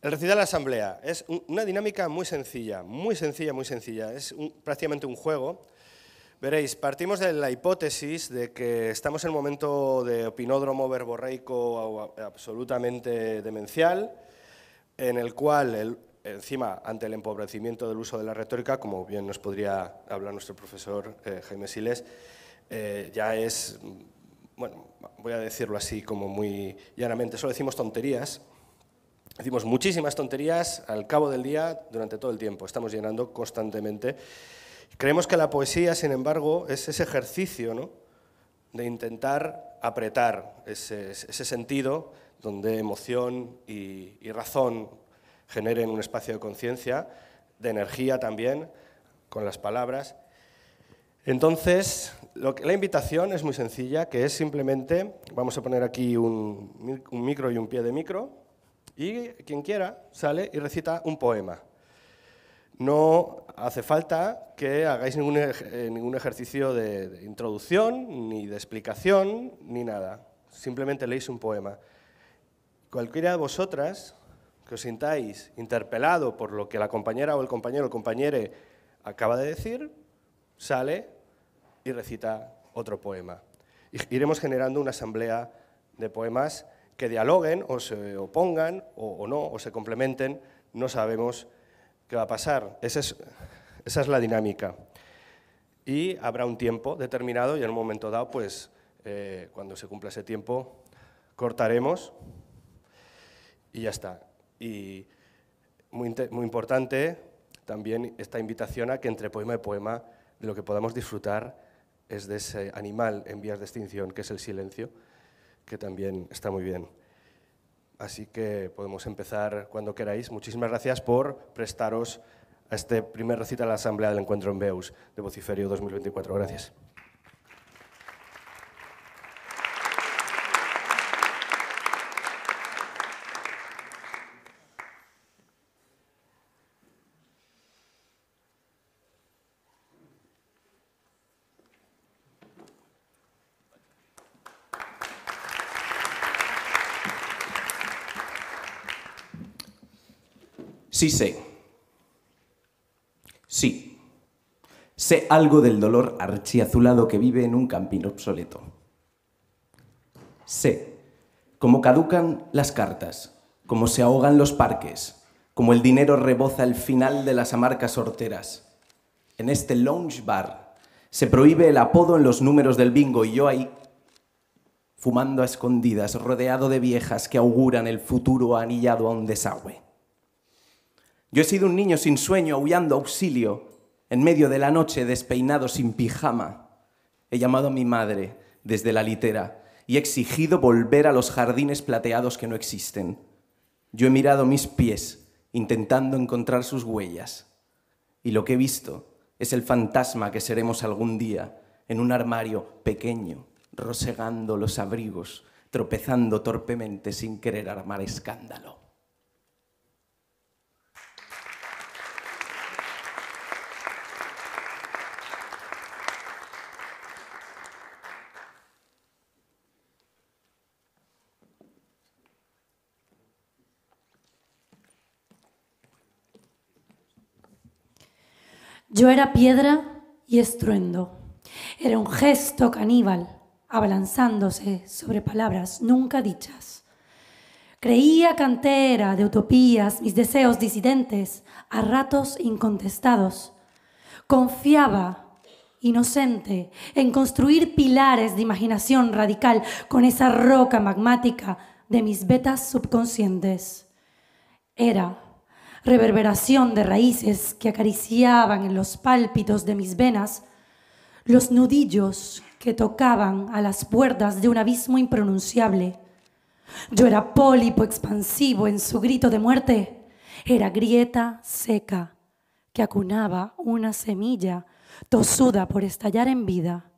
El recital de la asamblea es una dinámica muy sencilla, muy sencilla, muy sencilla, es prácticamente un juego. Veréis, partimos de la hipótesis de que estamos en un momento de opinódromo verborreico absolutamente demencial, en el cual, encima, ante el empobrecimiento del uso de la retórica, como bien nos podría hablar nuestro profesor eh, Jaime Siles, eh, ya es bueno, voy a decirlo así como muy llanamente, solo decimos tonterías, decimos muchísimas tonterías al cabo del día durante todo el tiempo, estamos llenando constantemente. Creemos que la poesía, sin embargo, es ese ejercicio de intentar apretar ese, sentido donde emoción y razón generen un espacio de conciencia, de energía también, con las palabras. Entonces, la invitación es muy sencilla, que es simplemente, vamos a poner aquí un, micro y un pie de micro, y quien quiera sale y recita un poema. No hace falta que hagáis ningún, eh, ningún ejercicio de, introducción, ni de explicación, ni nada. Simplemente leéis un poema. Cualquiera de vosotras que os sintáis interpelado por lo que la compañera o el compañero o compañere acaba de decir, sale y recita otro poema. Iremos generando una asamblea de poemas que dialoguen o se opongan o, no, o se complementen, no sabemos qué va a pasar. Esa es, esa es la dinámica. Y habrá un tiempo determinado y en un momento dado, pues eh, cuando se cumpla ese tiempo, cortaremos y ya está. Y muy, muy importante también esta invitación a que entre poema y poema de lo que podamos disfrutar es de ese animal en vías de extinción que es el silencio, que también está muy bien. Así que podemos empezar cuando queráis. Muchísimas gracias por prestaros a este primer recital de la Asamblea del Encuentro en Beus de Vociferio 2024. Gracias. Sí sé. Sí. Sé algo del dolor archiazulado que vive en un campín obsoleto. Sé cómo caducan las cartas, cómo se ahogan los parques, cómo el dinero reboza el final de las amarcas sorteras. En este lounge bar se prohíbe el apodo en los números del bingo y yo ahí, fumando a escondidas, rodeado de viejas que auguran el futuro anillado a un desagüe. Yo he sido un niño sin sueño, aullando auxilio, en medio de la noche, despeinado, sin pijama. He llamado a mi madre desde la litera y he exigido volver a los jardines plateados que no existen. Yo he mirado mis pies, intentando encontrar sus huellas. Y lo que he visto es el fantasma que seremos algún día en un armario pequeño, rosegando los abrigos, tropezando torpemente sin querer armar escándalo. Yo era piedra y estruendo. Era un gesto caníbal, abalanzándose sobre palabras nunca dichas. Creía cantera de utopías, mis deseos disidentes, a ratos incontestados. Confiaba, inocente, en construir pilares de imaginación radical con esa roca magmática de mis vetas subconscientes. Era reverberación de raíces que acariciaban en los pálpitos de mis venas, los nudillos que tocaban a las puertas de un abismo impronunciable. Yo era pólipo expansivo en su grito de muerte, era grieta seca que acunaba una semilla tosuda por estallar en vida.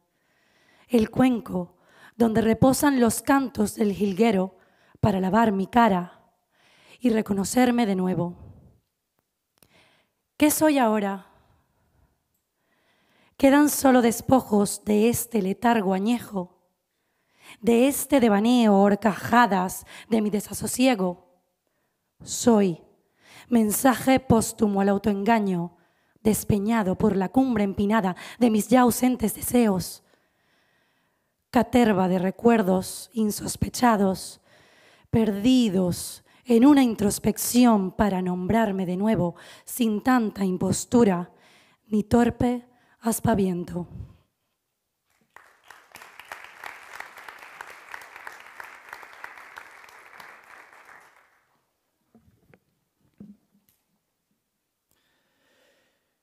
El cuenco donde reposan los cantos del jilguero para lavar mi cara y reconocerme de nuevo. ¿Qué soy ahora? Quedan solo despojos de este letargo añejo, de este devaneo, horcajadas de mi desasosiego. Soy mensaje póstumo al autoengaño, despeñado por la cumbre empinada de mis ya ausentes deseos, caterva de recuerdos insospechados, perdidos en una introspección para nombrarme de nuevo sin tanta impostura ni torpe aspaviento.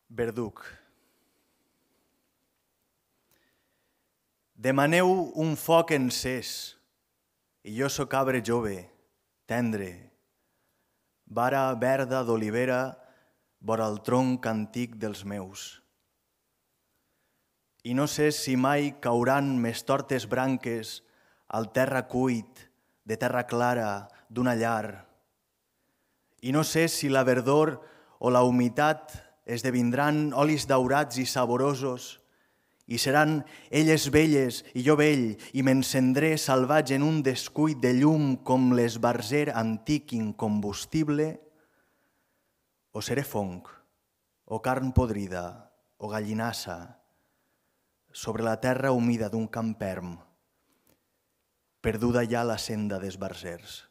Verduc. Demaneu un foc ses y yo sóc llove jove, tendre, vara verda d'olivera vora el tronc antic dels meus. I no sé si mai cauran més tortes branques al terra cuit, de terra clara, d'una llar. I no sé si la verdor o la humitat esdevindran olis daurats i saborosos i seran elles velles i jo vell, i m'encendré salvatge en un descuit de llum com l'esbarzer antic incombustible, o seré fong, o carn podrida, o gallinassa, sobre la terra humida d'un camp perm, perduda ja la senda d'esbarzers.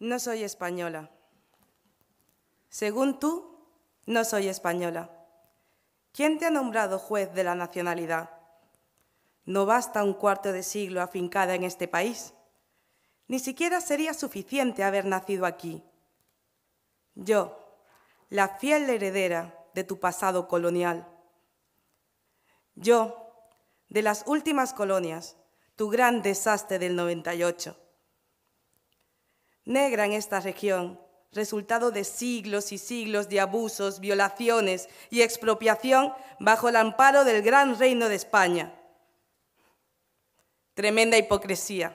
no soy española. Según tú, no soy española. ¿Quién te ha nombrado juez de la nacionalidad? No basta un cuarto de siglo afincada en este país. Ni siquiera sería suficiente haber nacido aquí. Yo, la fiel heredera de tu pasado colonial. Yo, de las últimas colonias, tu gran desastre del 98 negra en esta región, resultado de siglos y siglos de abusos, violaciones y expropiación bajo el amparo del gran reino de España. Tremenda hipocresía.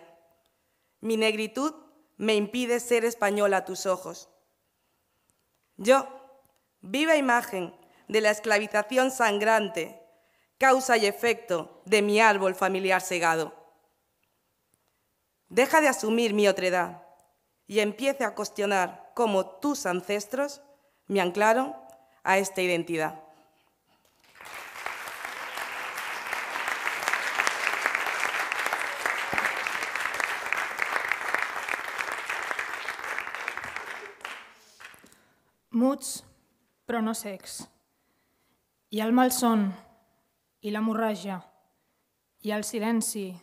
Mi negritud me impide ser española a tus ojos. Yo, viva imagen de la esclavización sangrante, causa y efecto de mi árbol familiar cegado. Deja de asumir mi otredad y empiece a cuestionar cómo tus ancestros me anclaron a esta identidad. Much pronosex y al mal y y la y y al y el silenci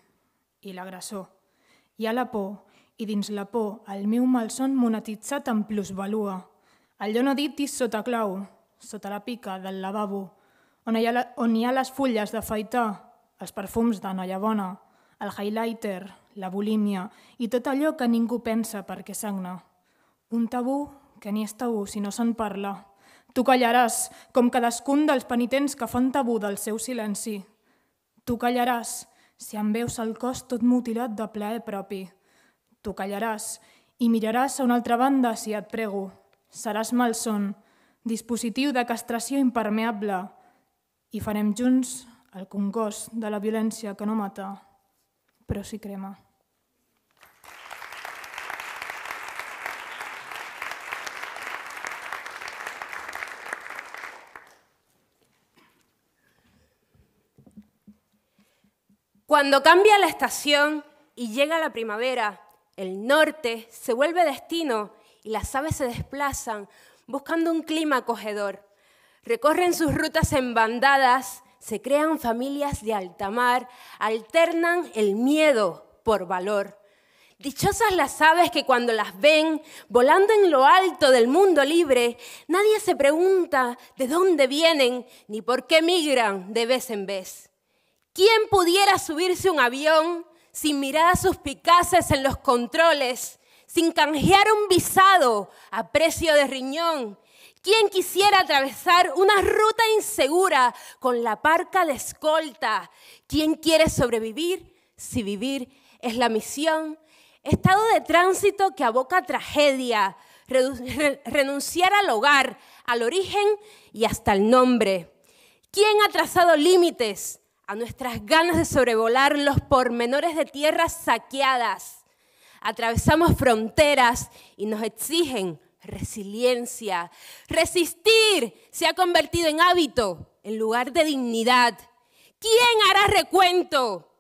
y l'agressor. Hi la po i dins la por, el meu malson monetitzat en plusvalua. Allò no dit és sota clau, sota la pica del lavabo, on hi ha, la, on hi ha les fulles feitar, els perfums de noia bona, el highlighter, la bulímia i tot allò que ningú pensa perquè sagna. Un tabú que ni és tabú si no se'n parla. Tu callaràs, com cadascun dels penitents que fan tabú del seu silenci. Tu callaràs, si em veus el cos tot mutilat de plaer propi Tu callaràs i miraràs a una altra banda si et prego. Seràs malson, dispositiu de castració impermeable i farem junts el congost de la violència que no mata, però sí crema. Cuando cambia la estación y llega la primavera, El norte se vuelve destino y las aves se desplazan buscando un clima acogedor. Recorren sus rutas en bandadas, se crean familias de alta mar, alternan el miedo por valor. Dichosas las aves que cuando las ven volando en lo alto del mundo libre, nadie se pregunta de dónde vienen ni por qué migran de vez en vez. ¿Quién pudiera subirse un avión sin miradas suspicaces en los controles, sin canjear un visado a precio de riñón. ¿Quién quisiera atravesar una ruta insegura con la parca de escolta? ¿Quién quiere sobrevivir si vivir es la misión? Estado de tránsito que aboca tragedia, renunciar al hogar, al origen y hasta el nombre. ¿Quién ha trazado límites? a nuestras ganas de sobrevolar los pormenores de tierras saqueadas. Atravesamos fronteras y nos exigen resiliencia. Resistir se ha convertido en hábito en lugar de dignidad. ¿Quién hará recuento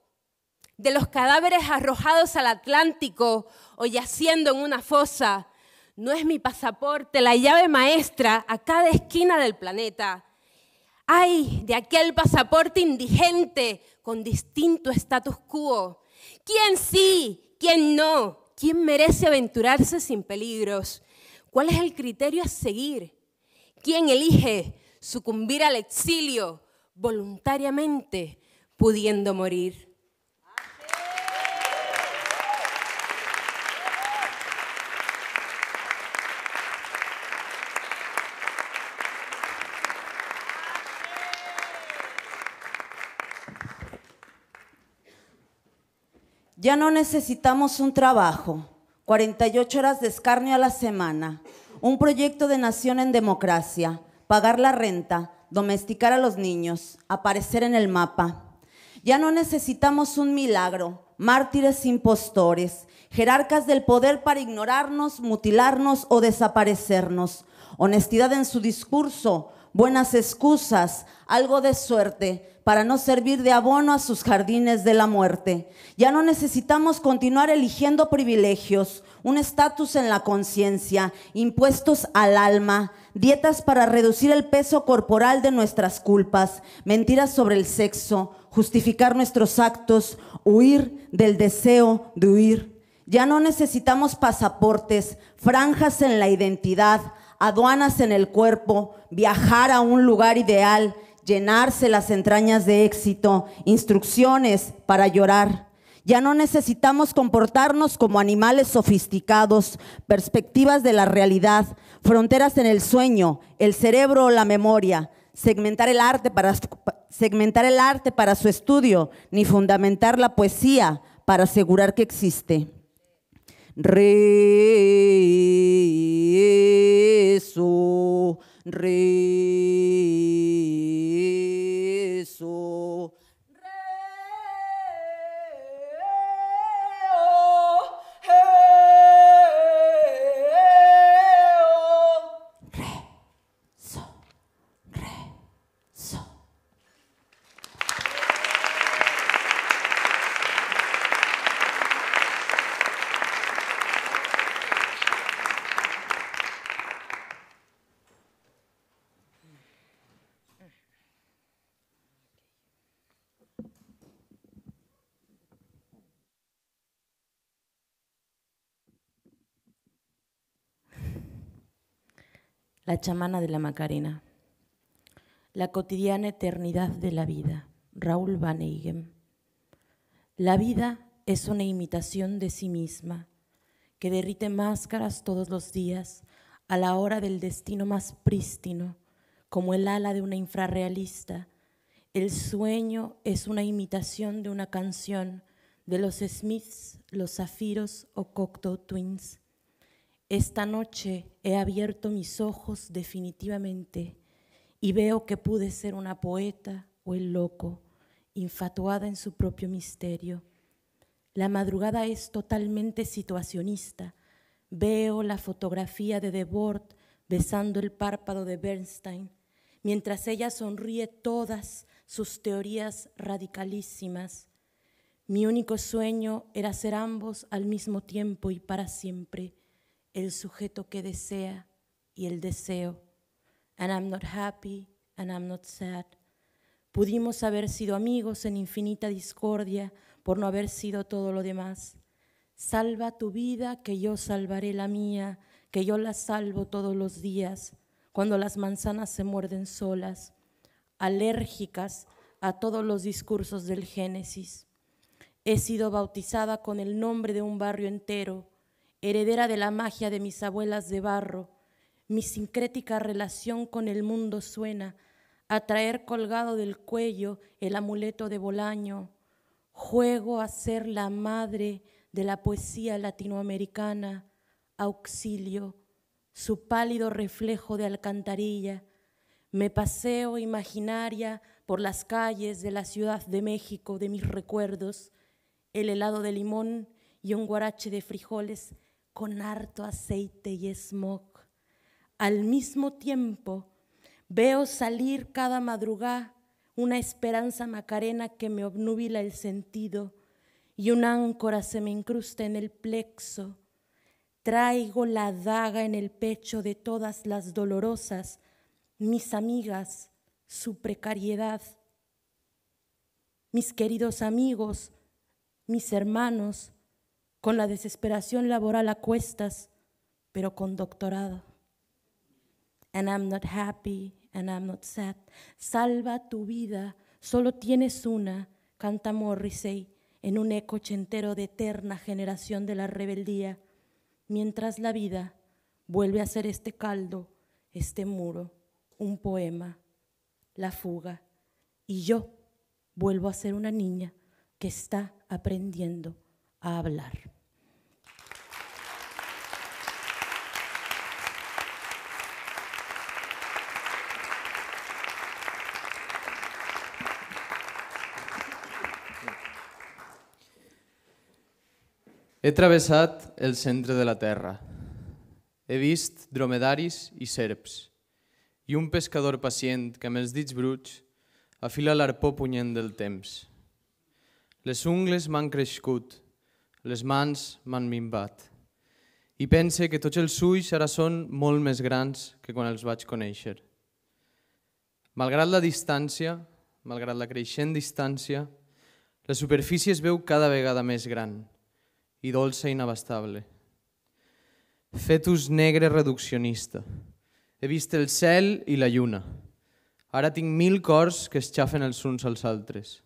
de los cadáveres arrojados al Atlántico o yaciendo en una fosa? No es mi pasaporte, la llave maestra a cada esquina del planeta ay de aquel pasaporte indigente con distinto status quo. ¿Quién sí? ¿Quién no? ¿Quién merece aventurarse sin peligros? ¿Cuál es el criterio a seguir? ¿Quién elige sucumbir al exilio voluntariamente pudiendo morir? Ya no necesitamos un trabajo, 48 horas de escarnio a la semana, un proyecto de nación en democracia, pagar la renta, domesticar a los niños, aparecer en el mapa. Ya no necesitamos un milagro, mártires impostores, jerarcas del poder para ignorarnos, mutilarnos o desaparecernos. Honestidad en su discurso, buenas excusas, algo de suerte, para no servir de abono a sus jardines de la muerte. Ya no necesitamos continuar eligiendo privilegios, un estatus en la conciencia, impuestos al alma, dietas para reducir el peso corporal de nuestras culpas, mentiras sobre el sexo, justificar nuestros actos, huir del deseo de huir. Ya no necesitamos pasaportes, franjas en la identidad, aduanas en el cuerpo, viajar a un lugar ideal, llenarse las entrañas de éxito, instrucciones para llorar. Ya no necesitamos comportarnos como animales sofisticados, perspectivas de la realidad, fronteras en el sueño, el cerebro o la memoria, segmentar el arte para, segmentar el arte para su estudio, ni fundamentar la poesía para asegurar que existe. Rey so re chamana de la Macarena. La cotidiana eternidad de la vida, Raúl Van Eygen. La vida es una imitación de sí misma, que derrite máscaras todos los días a la hora del destino más prístino, como el ala de una infrarrealista. El sueño es una imitación de una canción de los Smiths, los Zafiros o Cocteau Twins esta noche he abierto mis ojos definitivamente y veo que pude ser una poeta o el loco, infatuada en su propio misterio. La madrugada es totalmente situacionista. Veo la fotografía de Debord besando el párpado de Bernstein, mientras ella sonríe todas sus teorías radicalísimas. Mi único sueño era ser ambos al mismo tiempo y para siempre el sujeto que desea y el deseo. And I'm not happy and I'm not sad. Pudimos haber sido amigos en infinita discordia por no haber sido todo lo demás. Salva tu vida, que yo salvaré la mía, que yo la salvo todos los días, cuando las manzanas se muerden solas, alérgicas a todos los discursos del Génesis. He sido bautizada con el nombre de un barrio entero, heredera de la magia de mis abuelas de barro, mi sincrética relación con el mundo suena a traer colgado del cuello el amuleto de Bolaño. Juego a ser la madre de la poesía latinoamericana, auxilio, su pálido reflejo de alcantarilla. Me paseo imaginaria por las calles de la Ciudad de México de mis recuerdos, el helado de limón y un guarache de frijoles con harto aceite y smog. Al mismo tiempo, veo salir cada madrugada una esperanza macarena que me obnubila el sentido y una áncora se me incrusta en el plexo. Traigo la daga en el pecho de todas las dolorosas, mis amigas, su precariedad. Mis queridos amigos, mis hermanos, con la desesperación laboral a cuestas, pero con doctorado. And I'm not happy, and I'm not sad. Salva tu vida, solo tienes una, canta Morrissey en un eco chentero de eterna generación de la rebeldía, mientras la vida vuelve a ser este caldo, este muro, un poema, la fuga, y yo vuelvo a ser una niña que está aprendiendo a hablar. He travessat el centre de la Terra. He vist dromedaris i serps i un pescador pacient que amb els dits bruts afila l'arpó punyent del temps. Les ungles m'han crescut les mans m'han minvat. I pense que tots els ulls ara són molt més grans que quan els vaig conèixer. Malgrat la distància, malgrat la creixent distància, la superfície es veu cada vegada més gran i dolça i inabastable. Fetus negre reduccionista. He vist el cel i la lluna. Ara tinc mil cors que es xafen els uns als altres.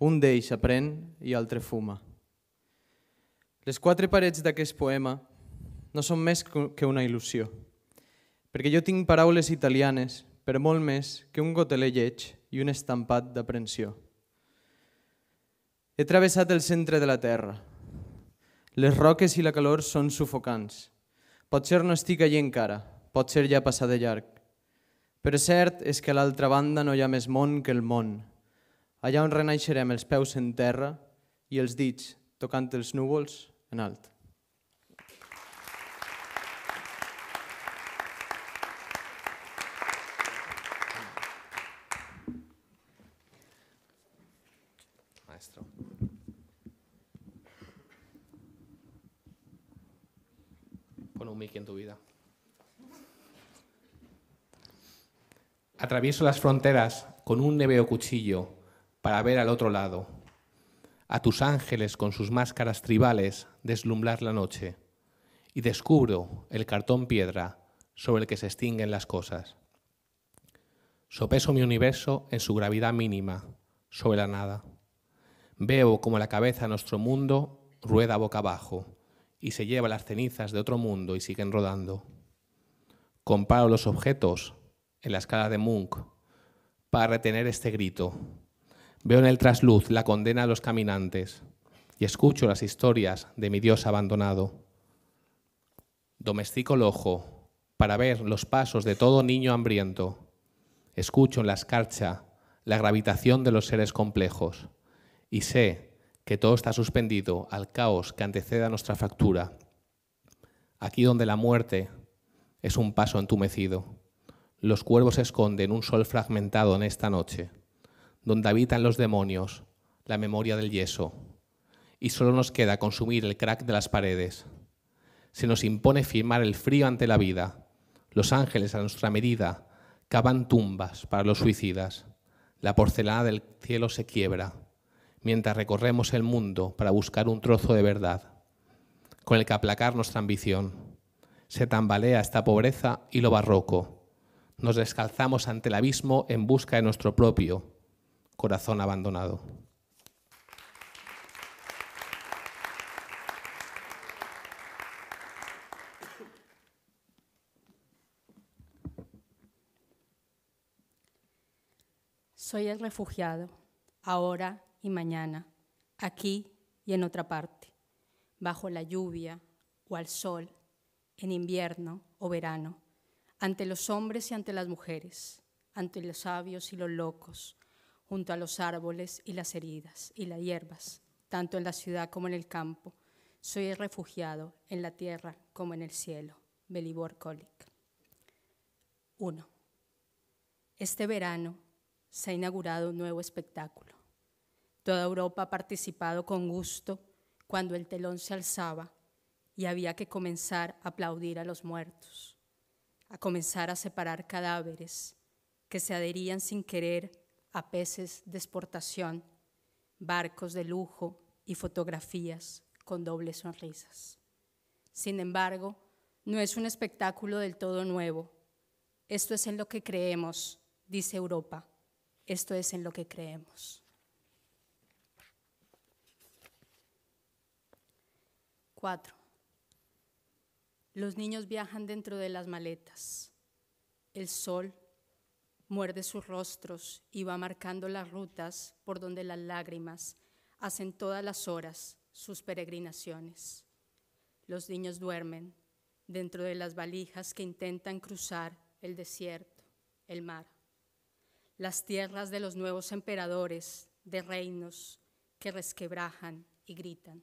Un d'ells aprèn i altre fuma. Les quatre parets d'aquest poema no són més que una il·lusió, perquè jo tinc paraules italianes per molt més que un gotelé lleig i un estampat d'aprensió. He travessat el centre de la Terra. Les roques i la calor són sufocants. Potser no estic allà encara, potser ja passar de llarg. Però cert és que a l'altra banda no hi ha més món que el món. Allà on renaixerem els peus en terra i els dits tocant els núvols Maestro. Pon un mic en tu vida. Atravieso las fronteras con un neveo cuchillo para ver al otro lado a tus ángeles con sus máscaras tribales deslumbrar la noche, y descubro el cartón piedra sobre el que se extinguen las cosas. Sopeso mi universo en su gravedad mínima, sobre la nada. Veo como la cabeza de nuestro mundo rueda boca abajo y se lleva las cenizas de otro mundo y siguen rodando. Comparo los objetos en la escala de Munch para retener este grito, Veo en el trasluz la condena a los caminantes y escucho las historias de mi Dios abandonado. Domestico el ojo para ver los pasos de todo niño hambriento. Escucho en la escarcha la gravitación de los seres complejos y sé que todo está suspendido al caos que antecede a nuestra fractura. Aquí donde la muerte es un paso entumecido, los cuervos esconden un sol fragmentado en esta noche donde habitan los demonios, la memoria del yeso, y solo nos queda consumir el crack de las paredes. Se nos impone firmar el frío ante la vida. Los ángeles a nuestra medida cavan tumbas para los suicidas. La porcelana del cielo se quiebra mientras recorremos el mundo para buscar un trozo de verdad, con el que aplacar nuestra ambición. Se tambalea esta pobreza y lo barroco. Nos descalzamos ante el abismo en busca de nuestro propio, corazón abandonado. Soy el refugiado, ahora y mañana, aquí y en otra parte, bajo la lluvia o al sol, en invierno o verano, ante los hombres y ante las mujeres, ante los sabios y los locos, junto a los árboles y las heridas y las hierbas, tanto en la ciudad como en el campo. Soy refugiado en la tierra como en el cielo. Belibor Kolik. 1. Este verano se ha inaugurado un nuevo espectáculo. Toda Europa ha participado con gusto cuando el telón se alzaba y había que comenzar a aplaudir a los muertos, a comenzar a separar cadáveres que se adherían sin querer a peces de exportación, barcos de lujo y fotografías con dobles sonrisas. Sin embargo, no es un espectáculo del todo nuevo. Esto es en lo que creemos, dice Europa. Esto es en lo que creemos. Cuatro. Los niños viajan dentro de las maletas. El sol muerde sus rostros y va marcando las rutas por donde las lágrimas hacen todas las horas sus peregrinaciones. Los niños duermen dentro de las valijas que intentan cruzar el desierto, el mar, las tierras de los nuevos emperadores, de reinos que resquebrajan y gritan.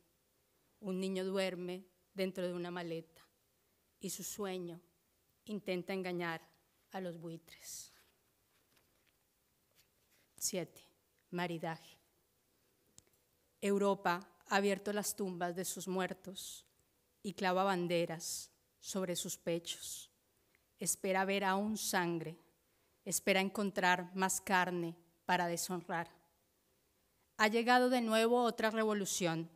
Un niño duerme dentro de una maleta y su sueño intenta engañar a los buitres. Maridaje. Europa ha abierto las tumbas de sus muertos y clava banderas sobre sus pechos. Espera ver aún sangre, espera encontrar más carne para deshonrar. Ha llegado de nuevo otra revolución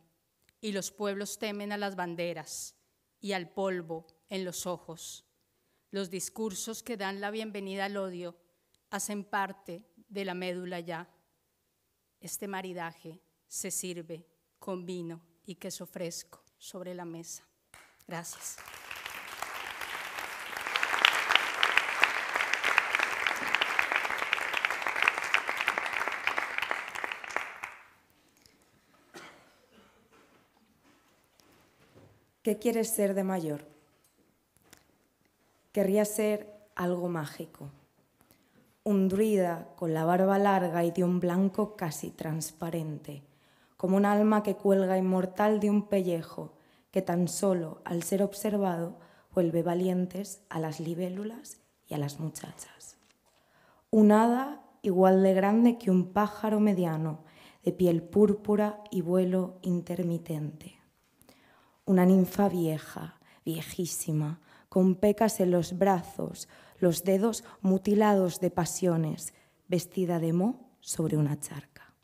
y los pueblos temen a las banderas y al polvo en los ojos. Los discursos que dan la bienvenida al odio hacen parte de la médula ya. Este maridaje se sirve con vino y queso fresco sobre la mesa. Gracias. ¿Qué quieres ser de mayor? Querría ser algo mágico hundrida con la barba larga y de un blanco casi transparente, como un alma que cuelga inmortal de un pellejo, que tan solo al ser observado vuelve valientes a las libélulas y a las muchachas. Un hada igual de grande que un pájaro mediano, de piel púrpura y vuelo intermitente. Una ninfa vieja, viejísima, con pecas en los brazos, los dedos mutilados de pasiones, vestida de mo sobre una charca.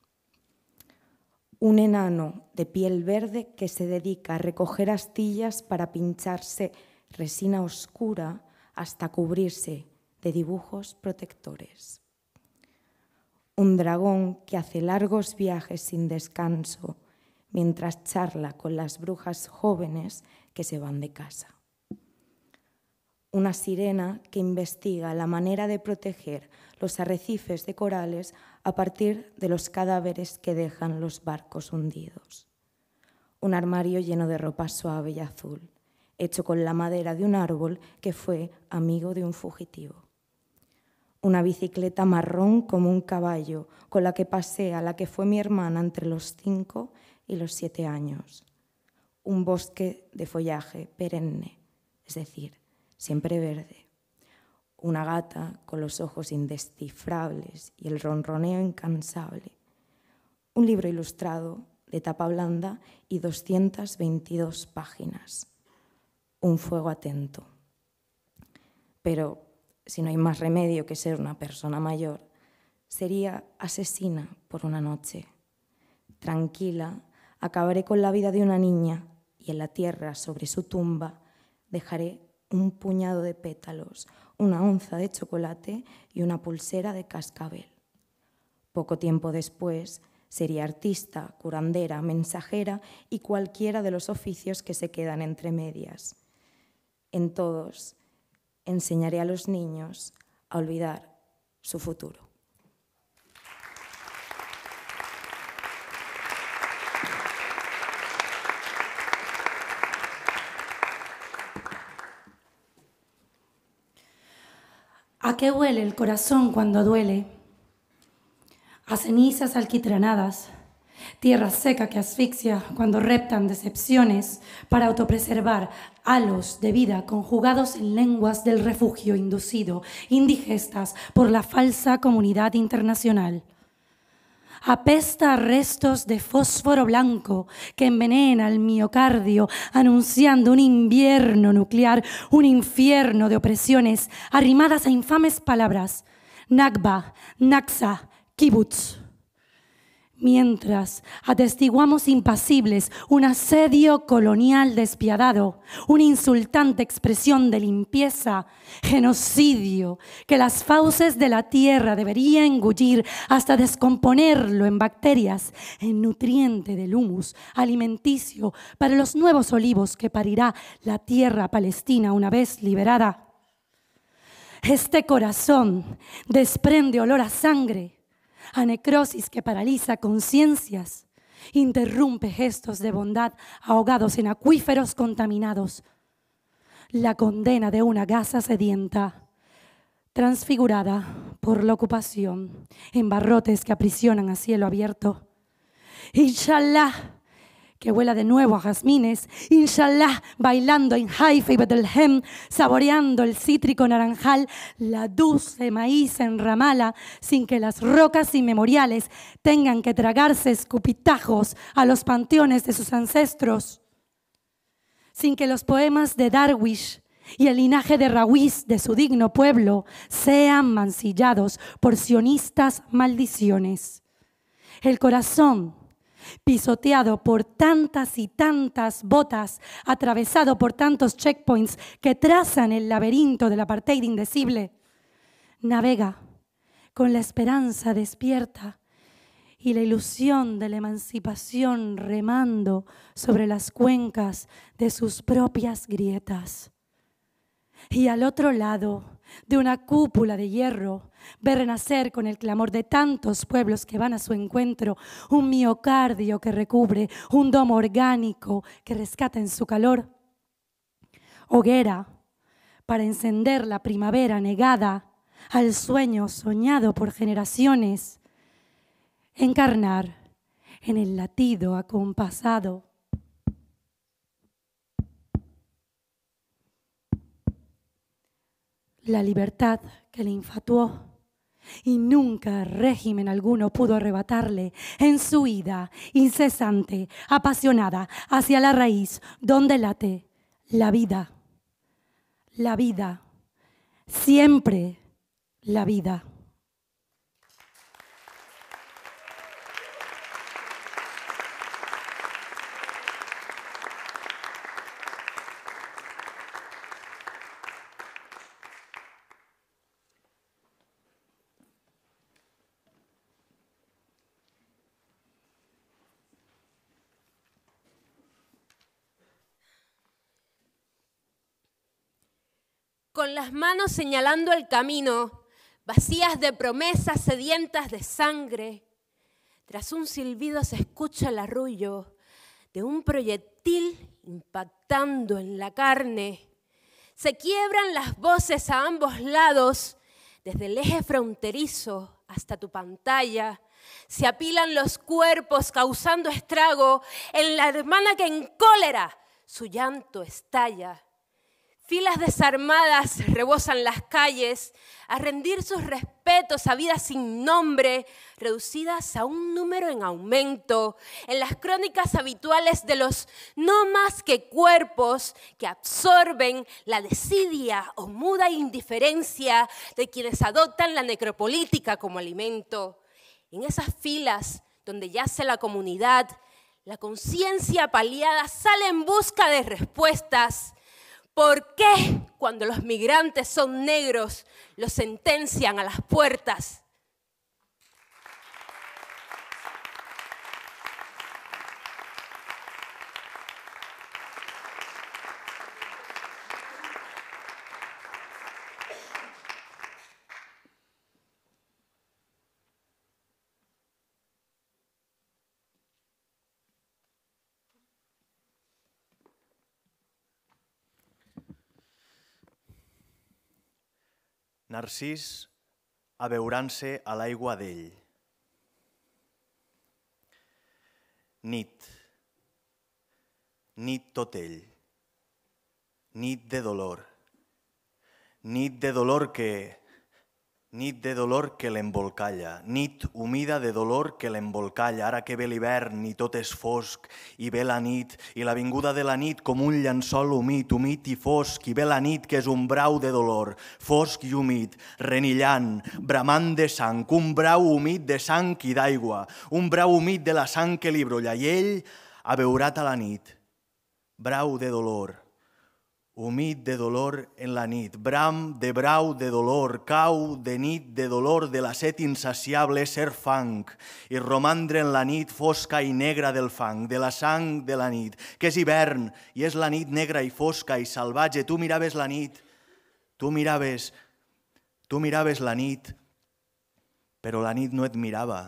Un enano de piel verde que se dedica a recoger astillas para pincharse resina oscura hasta cubrirse de dibujos protectores. Un dragón que hace largos viajes sin descanso mientras charla con las brujas jóvenes que se van de casa una sirena que investiga la manera de proteger los arrecifes de corales a partir de los cadáveres que dejan los barcos hundidos. Un armario lleno de ropa suave y azul, hecho con la madera de un árbol que fue amigo de un fugitivo. Una bicicleta marrón como un caballo, con la que pasé a la que fue mi hermana entre los cinco y los siete años. Un bosque de follaje perenne, es decir, siempre verde. Una gata con los ojos indescifrables y el ronroneo incansable. Un libro ilustrado de tapa blanda y 222 páginas. Un fuego atento. Pero si no hay más remedio que ser una persona mayor, sería asesina por una noche. Tranquila, acabaré con la vida de una niña y en la tierra sobre su tumba dejaré un puñado de pétalos, una onza de chocolate y una pulsera de cascabel. Poco tiempo después sería artista, curandera, mensajera y cualquiera de los oficios que se quedan entre medias. En todos enseñaré a los niños a olvidar su futuro. ¿A qué huele el corazón cuando duele? A cenizas alquitranadas, tierra seca que asfixia cuando reptan decepciones para autopreservar halos de vida conjugados en lenguas del refugio inducido, indigestas por la falsa comunidad internacional apesta restos de fósforo blanco que envenena al miocardio, anunciando un invierno nuclear, un infierno de opresiones arrimadas a infames palabras. Nagba, Naxa, Kibbutz mientras atestiguamos impasibles un asedio colonial despiadado, una insultante expresión de limpieza, genocidio, que las fauces de la tierra deberían engullir hasta descomponerlo en bacterias, en nutriente del humus alimenticio para los nuevos olivos que parirá la tierra palestina una vez liberada. Este corazón desprende olor a sangre a necrosis que paraliza conciencias, interrumpe gestos de bondad ahogados en acuíferos contaminados. La condena de una gasa sedienta, transfigurada por la ocupación, en barrotes que aprisionan a cielo abierto. Inshallah, que huela de nuevo a jazmines, inshallah bailando en Haifa y betelhem saboreando el cítrico naranjal, la dulce maíz en Ramala, sin que las rocas inmemoriales tengan que tragarse escupitajos a los panteones de sus ancestros, sin que los poemas de Darwish y el linaje de Rawis de su digno pueblo sean mancillados por sionistas maldiciones. El corazón pisoteado por tantas y tantas botas, atravesado por tantos checkpoints que trazan el laberinto del apartheid indecible, navega con la esperanza despierta y la ilusión de la emancipación remando sobre las cuencas de sus propias grietas. Y al otro lado de una cúpula de hierro ver renacer con el clamor de tantos pueblos que van a su encuentro, un miocardio que recubre, un domo orgánico que rescata en su calor, hoguera para encender la primavera negada al sueño soñado por generaciones, encarnar en el latido acompasado. La libertad que le infatuó y nunca régimen alguno pudo arrebatarle en su ida incesante, apasionada, hacia la raíz donde late la vida, la vida, siempre la vida. con las manos señalando el camino, vacías de promesas, sedientas de sangre. Tras un silbido se escucha el arrullo de un proyectil impactando en la carne. Se quiebran las voces a ambos lados, desde el eje fronterizo hasta tu pantalla. Se apilan los cuerpos causando estrago en la hermana que en cólera su llanto estalla. Filas desarmadas <laughs> rebosan las calles a rendir sus respetos a vidas sin nombre, reducidas a un número en aumento, en las crónicas habituales de los no más que cuerpos que absorben la desidia o muda indiferencia de quienes adoptan la necropolítica como alimento. En esas filas donde yace la comunidad, la conciencia paliada sale en busca de respuestas ¿Por qué cuando los migrantes son negros los sentencian a las puertas Narcís abeurant-se a l'aigua d'ell. Nit, nit tot ell, nit de dolor, nit de dolor que Nit de dolor que l'embolcalla, nit humida de dolor que l'embolcalla, ara que ve l'hivern i tot és fosc, i ve la nit, i la vinguda de la nit com un llençol humit, humit i fosc, i ve la nit que és un brau de dolor, fosc i humit, renillant, bramant de sang, un brau humit de sang i d'aigua, un brau humit de la sang que li brolla, i ell veurat a la nit, brau de dolor, humit de dolor en la nit, bram de brau de dolor, cau de nit de dolor de la set insaciable ser fang i romandre en la nit fosca i negra del fang, de la sang de la nit, que és hivern i és la nit negra i fosca i salvatge. Tu miraves la nit, tu miraves, tu miraves la nit, però la nit no et mirava.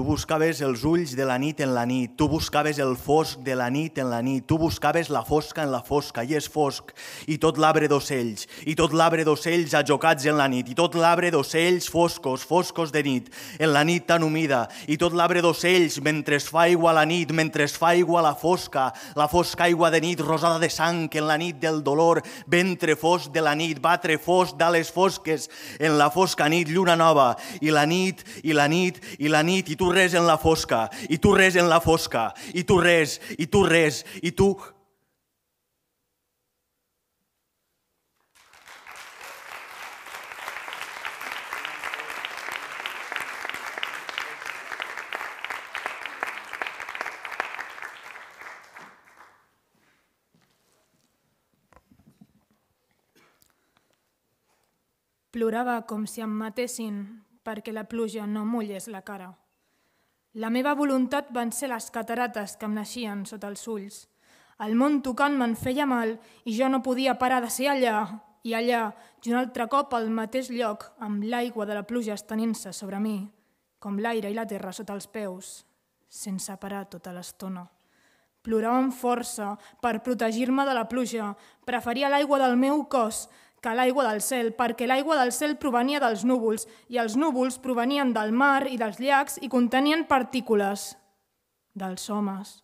Tu buscaves els ulls de la nit en la nit, tu buscaves el fosc de la nit en la nit, tu buscaves la fosca en la fosca, i és fosc, i tot l'arbre d'ocells, i tot l'arbre d'ocells ajocats en la nit, i tot l'arbre d'ocells foscos, foscos de nit, en la nit tan humida, i tot l'arbre d'ocells mentre es fa aigua la nit, mentre es fa aigua la fosca, la fosca aigua de nit, rosada de sang, en la nit del dolor, ventre fosc de la nit, batre fosc d'ales fosques, en la fosca nit, lluna nova, i la nit, i la nit, i la nit, i tu tu res en la fosca, i tu res en la fosca, i tu res, i tu res, i tu... Plorava com si em matessin perquè la pluja no mullés la cara. La meva voluntat van ser les catarates que em naixien sota els ulls. El món tocant me'n feia mal i jo no podia parar de ser allà i allà, i un altre cop al mateix lloc, amb l'aigua de la pluja estenent-se sobre mi, com l'aire i la terra sota els peus, sense parar tota l'estona. Plorava amb força per protegir-me de la pluja, preferia l'aigua del meu cos, que l'aigua del cel, perquè l'aigua del cel provenia dels núvols i els núvols provenien del mar i dels llacs i contenien partícules dels homes.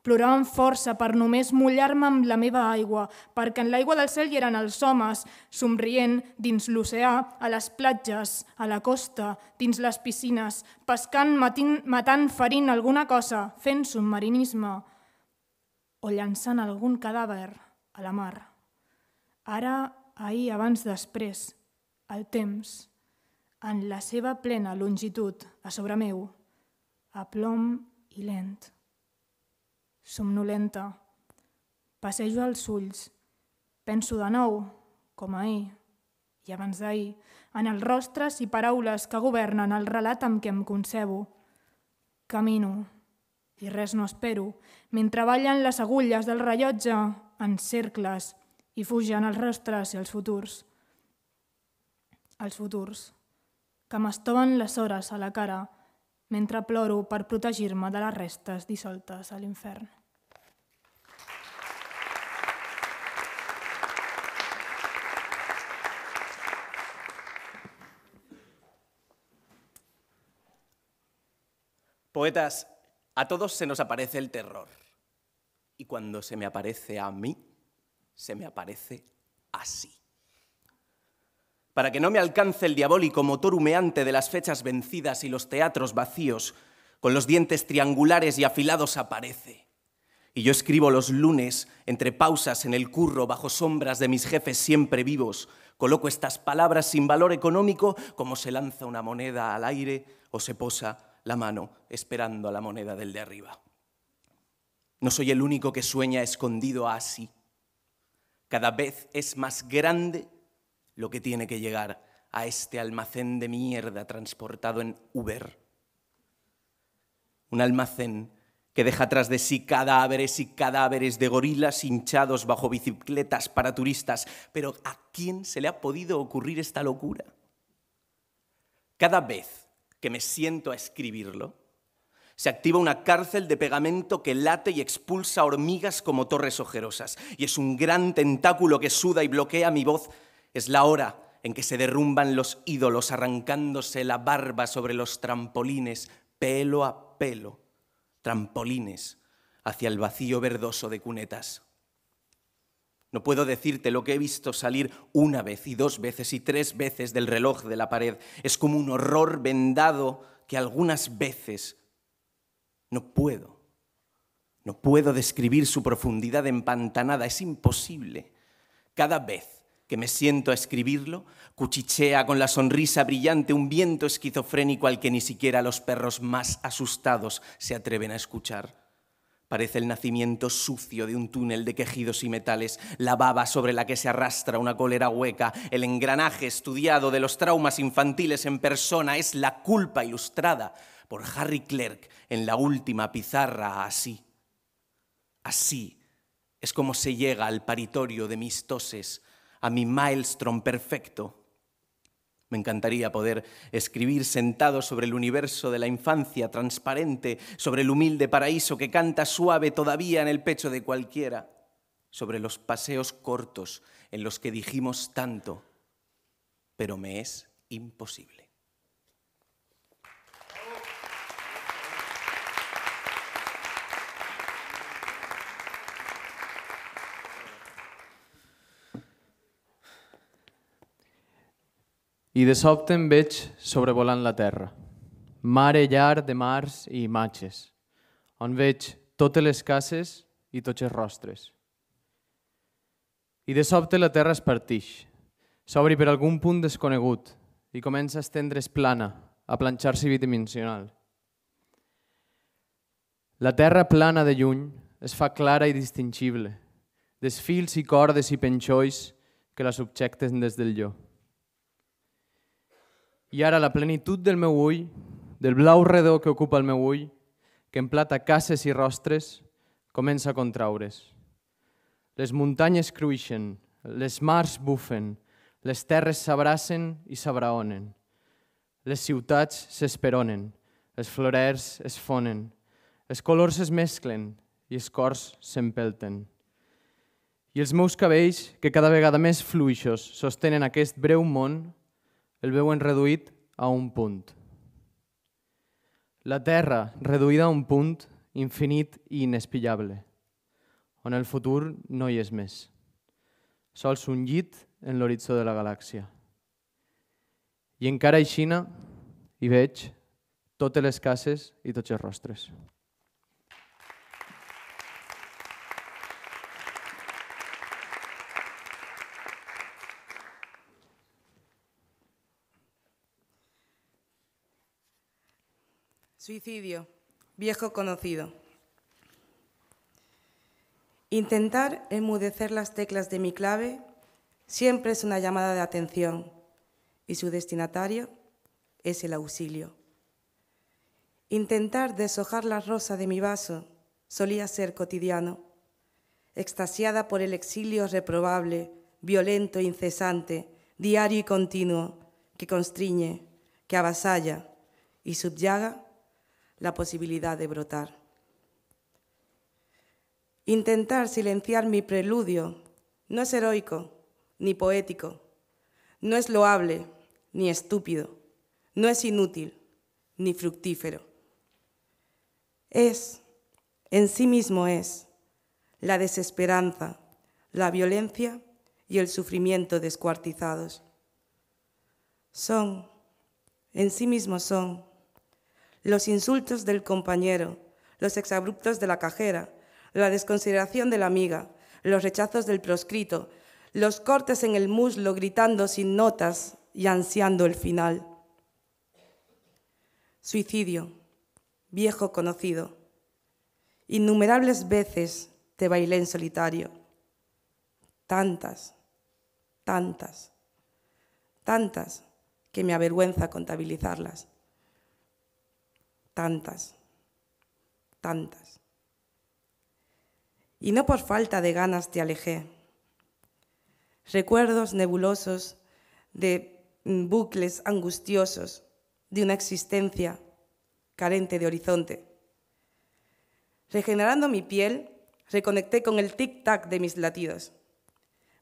Plorava amb força per només mullar-me amb la meva aigua, perquè en l'aigua del cel hi eren els homes, somrient dins l'oceà, a les platges, a la costa, dins les piscines, pescant, matin, matant, ferint alguna cosa, fent submarinisme o llançant algun cadàver a la mar. Ara ahir abans després, el temps, en la seva plena longitud a sobre meu, a plom i lent. Somnolenta, passejo els ulls, penso de nou, com ahir, i abans d'ahir, en els rostres i paraules que governen el relat amb què em concebo. Camino, i res no espero, mentre ballen les agulles del rellotge en cercles, Y fugen al rostras y al futurs. al futurs, que las les a la cara mentre ploro per protegir-me de les restes dissoltes a l'infern. Poetas, a todos se nos aparece el terror. Y cuando se me aparece a mí, se me aparece así. Para que no me alcance el diabólico motor humeante de las fechas vencidas y los teatros vacíos, con los dientes triangulares y afilados aparece. Y yo escribo los lunes, entre pausas en el curro, bajo sombras de mis jefes siempre vivos, coloco estas palabras sin valor económico como se lanza una moneda al aire o se posa la mano esperando a la moneda del de arriba. No soy el único que sueña escondido así. Cada vez es más grande lo que tiene que llegar a este almacén de mierda transportado en Uber. Un almacén que deja atrás de sí cadáveres y cadáveres de gorilas hinchados bajo bicicletas para turistas. Pero ¿a quién se le ha podido ocurrir esta locura? Cada vez que me siento a escribirlo, se activa una cárcel de pegamento que late y expulsa hormigas como torres ojerosas. Y es un gran tentáculo que suda y bloquea mi voz. Es la hora en que se derrumban los ídolos arrancándose la barba sobre los trampolines, pelo a pelo, trampolines hacia el vacío verdoso de cunetas. No puedo decirte lo que he visto salir una vez y dos veces y tres veces del reloj de la pared. Es como un horror vendado que algunas veces no puedo. No puedo describir su profundidad empantanada. Es imposible. Cada vez que me siento a escribirlo, cuchichea con la sonrisa brillante un viento esquizofrénico al que ni siquiera los perros más asustados se atreven a escuchar. Parece el nacimiento sucio de un túnel de quejidos y metales, la baba sobre la que se arrastra una cólera hueca, el engranaje estudiado de los traumas infantiles en persona es la culpa ilustrada, por Harry Clerk en la última pizarra así. Así es como se llega al paritorio de mis toses, a mi maelstrom perfecto. Me encantaría poder escribir sentado sobre el universo de la infancia transparente, sobre el humilde paraíso que canta suave todavía en el pecho de cualquiera, sobre los paseos cortos en los que dijimos tanto, pero me es imposible. i de sobte em veig sobrevolant la terra. Mare llar de mars i imatges, on veig totes les cases i tots els rostres. I de sobte la terra es partix, s'obri per algun punt desconegut i comença a estendre's plana, a planxar-se bidimensional. La terra plana de lluny es fa clara i distingible, desfils i cordes i penxolls que la subjecten des del lloc. I ara la plenitud del meu ull, del blau redó que ocupa el meu ull, que emplata cases i rostres, comença a contraure's. Les muntanyes cruixen, les mars bufen, les terres s'abracen i s'abraonen. Les ciutats s'esperonen, els florers es fonen, els colors es mesclen i els cors s'empelten. I els meus cabells, que cada vegada més fluixos sostenen aquest breu món, el veuen reduït a un punt. La Terra reduïda a un punt infinit i inespillable, on el futur no hi és més. Sols un llit en l'horitzó de la galàxia. I encara aixina hi veig totes les cases i tots els rostres. Suicidio, viejo conocido. Intentar enmudecer las teclas de mi clave siempre es una llamada de atención y su destinatario es el auxilio. Intentar deshojar la rosa de mi vaso solía ser cotidiano, extasiada por el exilio reprobable, violento incesante, diario y continuo, que constriñe, que avasalla y subyaga la posibilidad de brotar. Intentar silenciar mi preludio no es heroico ni poético, no es loable ni estúpido, no es inútil ni fructífero. Es, en sí mismo es, la desesperanza, la violencia y el sufrimiento descuartizados. Son, en sí mismo son, los insultos del compañero, los exabruptos de la cajera, la desconsideración de la amiga, los rechazos del proscrito, los cortes en el muslo gritando sin notas y ansiando el final. Suicidio, viejo conocido. Innumerables veces te bailé en solitario. Tantas, tantas, tantas que me avergüenza contabilizarlas tantas, tantas. Y no por falta de ganas te alejé. Recuerdos nebulosos de mm, bucles angustiosos de una existencia carente de horizonte. Regenerando mi piel, reconecté con el tic-tac de mis latidos.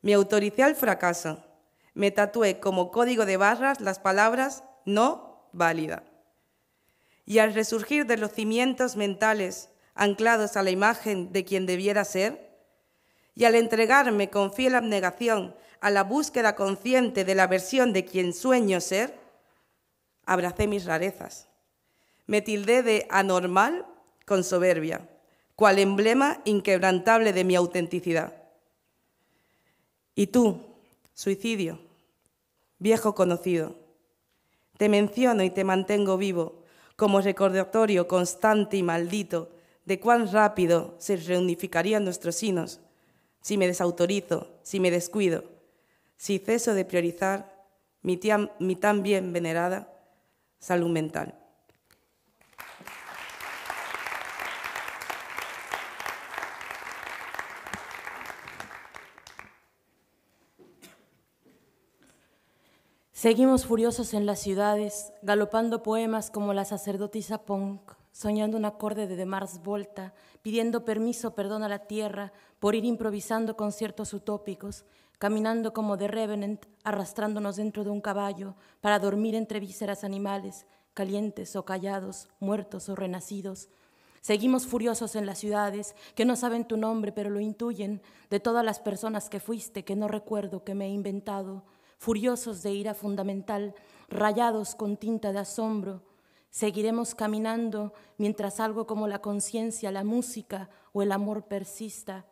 Me autoricé al fracaso. Me tatué como código de barras las palabras no válida y al resurgir de los cimientos mentales anclados a la imagen de quien debiera ser, y al entregarme con fiel abnegación a la búsqueda consciente de la versión de quien sueño ser, abracé mis rarezas. Me tildé de anormal con soberbia, cual emblema inquebrantable de mi autenticidad. Y tú, suicidio, viejo conocido, te menciono y te mantengo vivo como recordatorio constante y maldito de cuán rápido se reunificarían nuestros sinos si me desautorizo, si me descuido, si ceso de priorizar mi, mi tan bien venerada salud mental. Seguimos furiosos en las ciudades, galopando poemas como la sacerdotisa Punk, soñando un acorde de Demars Mars Volta, pidiendo permiso, perdón a la tierra por ir improvisando conciertos utópicos, caminando como The Revenant, arrastrándonos dentro de un caballo para dormir entre vísceras animales, calientes o callados, muertos o renacidos. Seguimos furiosos en las ciudades, que no saben tu nombre pero lo intuyen, de todas las personas que fuiste, que no recuerdo, que me he inventado, furiosos de ira fundamental, rayados con tinta de asombro, seguiremos caminando mientras algo como la conciencia, la música o el amor persista.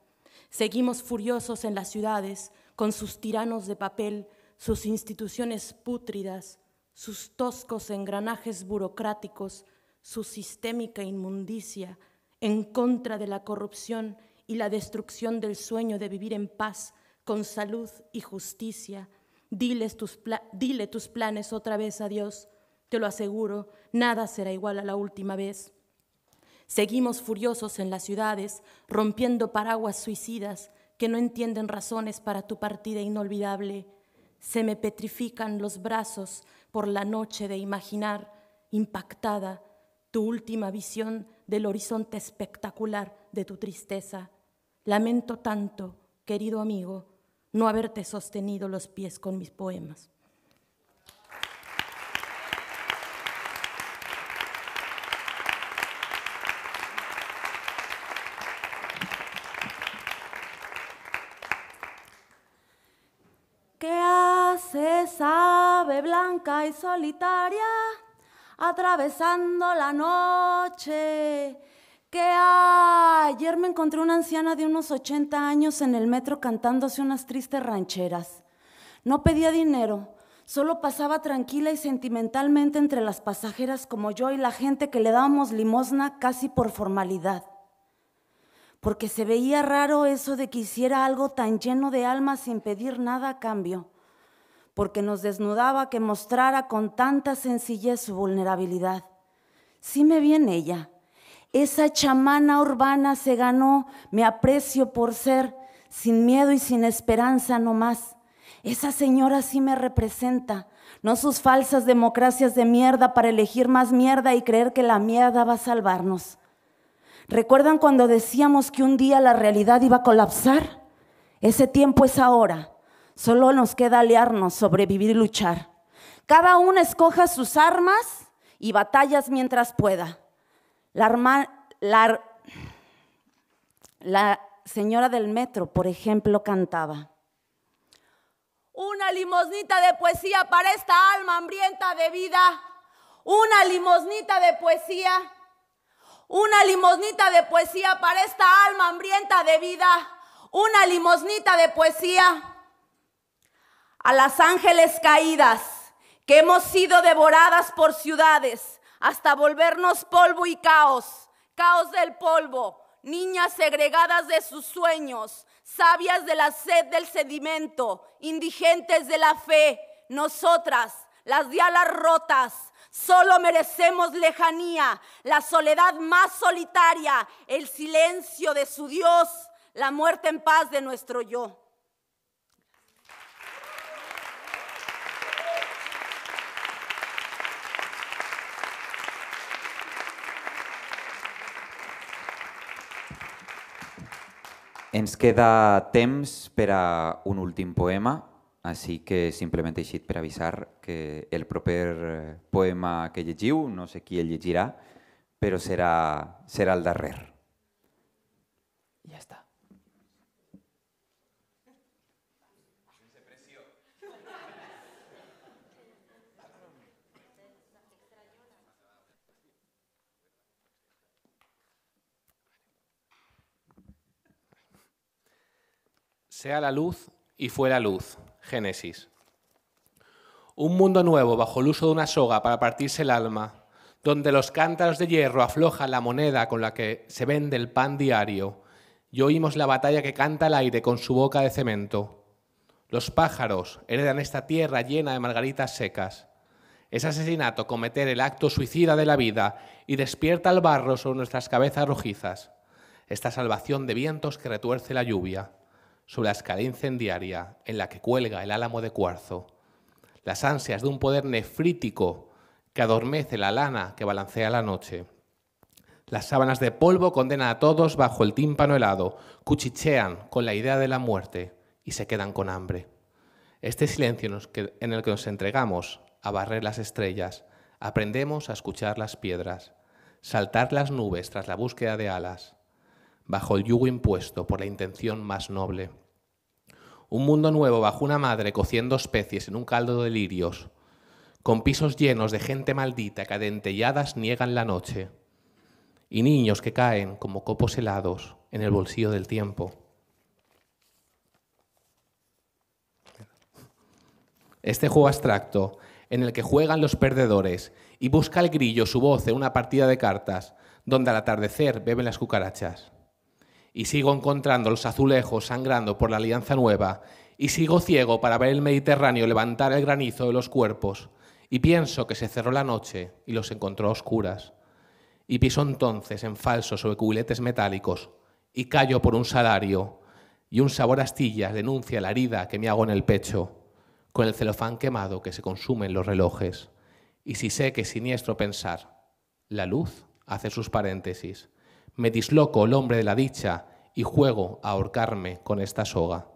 Seguimos furiosos en las ciudades, con sus tiranos de papel, sus instituciones pútridas, sus toscos engranajes burocráticos, su sistémica inmundicia, en contra de la corrupción y la destrucción del sueño de vivir en paz, con salud y justicia, dile tus planes otra vez a Dios. Te lo aseguro, nada será igual a la última vez. Seguimos furiosos en las ciudades, rompiendo paraguas suicidas que no entienden razones para tu partida inolvidable. Se me petrifican los brazos por la noche de imaginar, impactada, tu última visión del horizonte espectacular de tu tristeza. Lamento tanto, querido amigo, no haberte sostenido los pies con mis poemas. ¿Qué haces, ave blanca y solitaria, atravesando la noche, que ayer me encontré una anciana de unos 80 años en el metro cantándose unas tristes rancheras. No pedía dinero, solo pasaba tranquila y sentimentalmente entre las pasajeras como yo y la gente que le dábamos limosna casi por formalidad. Porque se veía raro eso de que hiciera algo tan lleno de alma sin pedir nada a cambio, porque nos desnudaba que mostrara con tanta sencillez su vulnerabilidad. Sí me vi en ella esa chamana urbana se ganó, me aprecio por ser, sin miedo y sin esperanza no más. Esa señora sí me representa, no sus falsas democracias de mierda para elegir más mierda y creer que la mierda va a salvarnos. ¿Recuerdan cuando decíamos que un día la realidad iba a colapsar? Ese tiempo es ahora. Solo nos queda aliarnos, sobrevivir y luchar. Cada uno escoja sus armas y batallas mientras pueda. La, señora del metro, por ejemplo, cantaba. Una limosnita de poesía para esta alma hambrienta de vida. Una limosnita de poesía. Una limosnita de poesía para esta alma hambrienta de vida. Una limosnita de poesía. A las ángeles caídas, que hemos sido devoradas por ciudades hasta volvernos polvo y caos, caos del polvo, niñas segregadas de sus sueños, sabias de la sed del sedimento, indigentes de la fe, nosotras, las dialas rotas, Solo merecemos lejanía, la soledad más solitaria, el silencio de su Dios, la muerte en paz de nuestro yo. Ens queda temps per a un últim poema, així que simplement així per avisar que el proper eh, poema que llegiu, no sé qui el llegirà, però serà, serà el darrer. Ja està. sea la luz y fue la luz. Génesis. Un mundo nuevo bajo el uso de una soga para partirse el alma, donde los cántaros de hierro aflojan la moneda con la que se vende el pan diario, y oímos la batalla que canta el aire con su boca de cemento. Los pájaros heredan esta tierra llena de margaritas secas. Es asesinato cometer el acto suicida de la vida y despierta el barro sobre nuestras cabezas rojizas. Esta salvación de vientos que retuerce la lluvia sobre la escala incendiaria en la que cuelga el álamo de cuarzo, las ansias de un poder nefrítico que adormece la lana que balancea la noche. Las sábanas de polvo condenan a todos bajo el tímpano helado, cuchichean con la idea de la muerte y se quedan con hambre. Este silencio en el que nos entregamos a barrer las estrellas, aprendemos a escuchar las piedras, saltar las nubes tras la búsqueda de alas, bajo el yugo impuesto por la intención más noble. Un mundo nuevo bajo una madre cociendo especies en un caldo de lirios, con pisos llenos de gente maldita que adentelladas niegan la noche, y niños que caen como copos helados en el bolsillo del tiempo. Este juego abstracto, en el que juegan los perdedores y busca el grillo su voz en una partida de cartas, donde al atardecer beben las cucarachas y sigo encontrando los azulejos sangrando por la Alianza Nueva, y sigo ciego para ver el Mediterráneo levantar el granizo de los cuerpos, y pienso que se cerró la noche y los encontró a oscuras, y piso entonces en falso sobre cubiletes metálicos, y callo por un salario, y un sabor a astillas denuncia la herida que me hago en el pecho, con el celofán quemado que se consume en los relojes, y si sé que es siniestro pensar, la luz hace sus paréntesis, me disloco el hombre de la dicha y juego a ahorcarme con esta soga.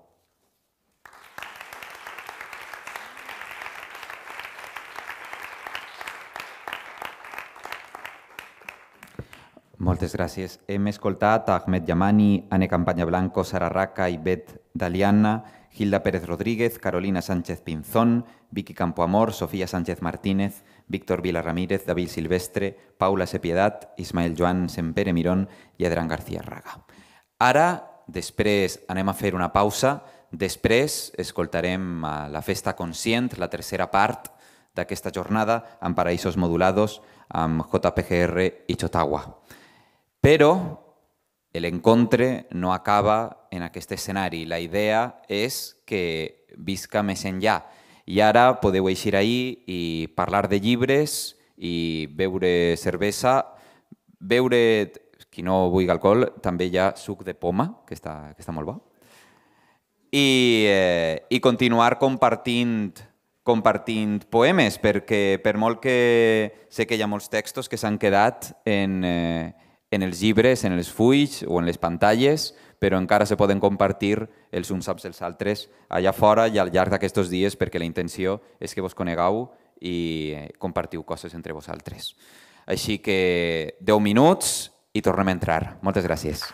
Muchas gracias. Hem escoltat a Ahmed Yamani, Anne Campaña Blanco, Sara Raca i Daliana, Hilda Pérez Rodríguez, Carolina Sánchez Pinzón, Vicky Campoamor, Sofía Sánchez Martínez, Víctor Vila Ramírez, David Silvestre, Paula Sepiedad, Ismael Joan Sempere Mirón y Adrián García Raga. Ahora, después, anem a fer una pausa. Després escoltarem la Festa Conscient, la tercera part esta jornada, en Paraísos Modulados, a JPGR y Chotagua. Pero el encontre no acaba en aquest escenario, La idea es que visca en ya, I ara podeu eixir ahir i parlar de llibres i beure cervesa, beure, qui no vulgui alcohol, també hi ha suc de poma, que està, que està molt bo, i, eh, i continuar compartint compartint poemes, perquè per molt que sé que hi ha molts textos que s'han quedat en, eh, en els llibres, en els fulls o en les pantalles, però encara se poden compartir els uns amb els altres allà fora i al llarg d'aquests dies perquè la intenció és que vos conegueu i eh, compartiu coses entre vosaltres. Així que 10 minuts i tornem a entrar. Moltes gràcies.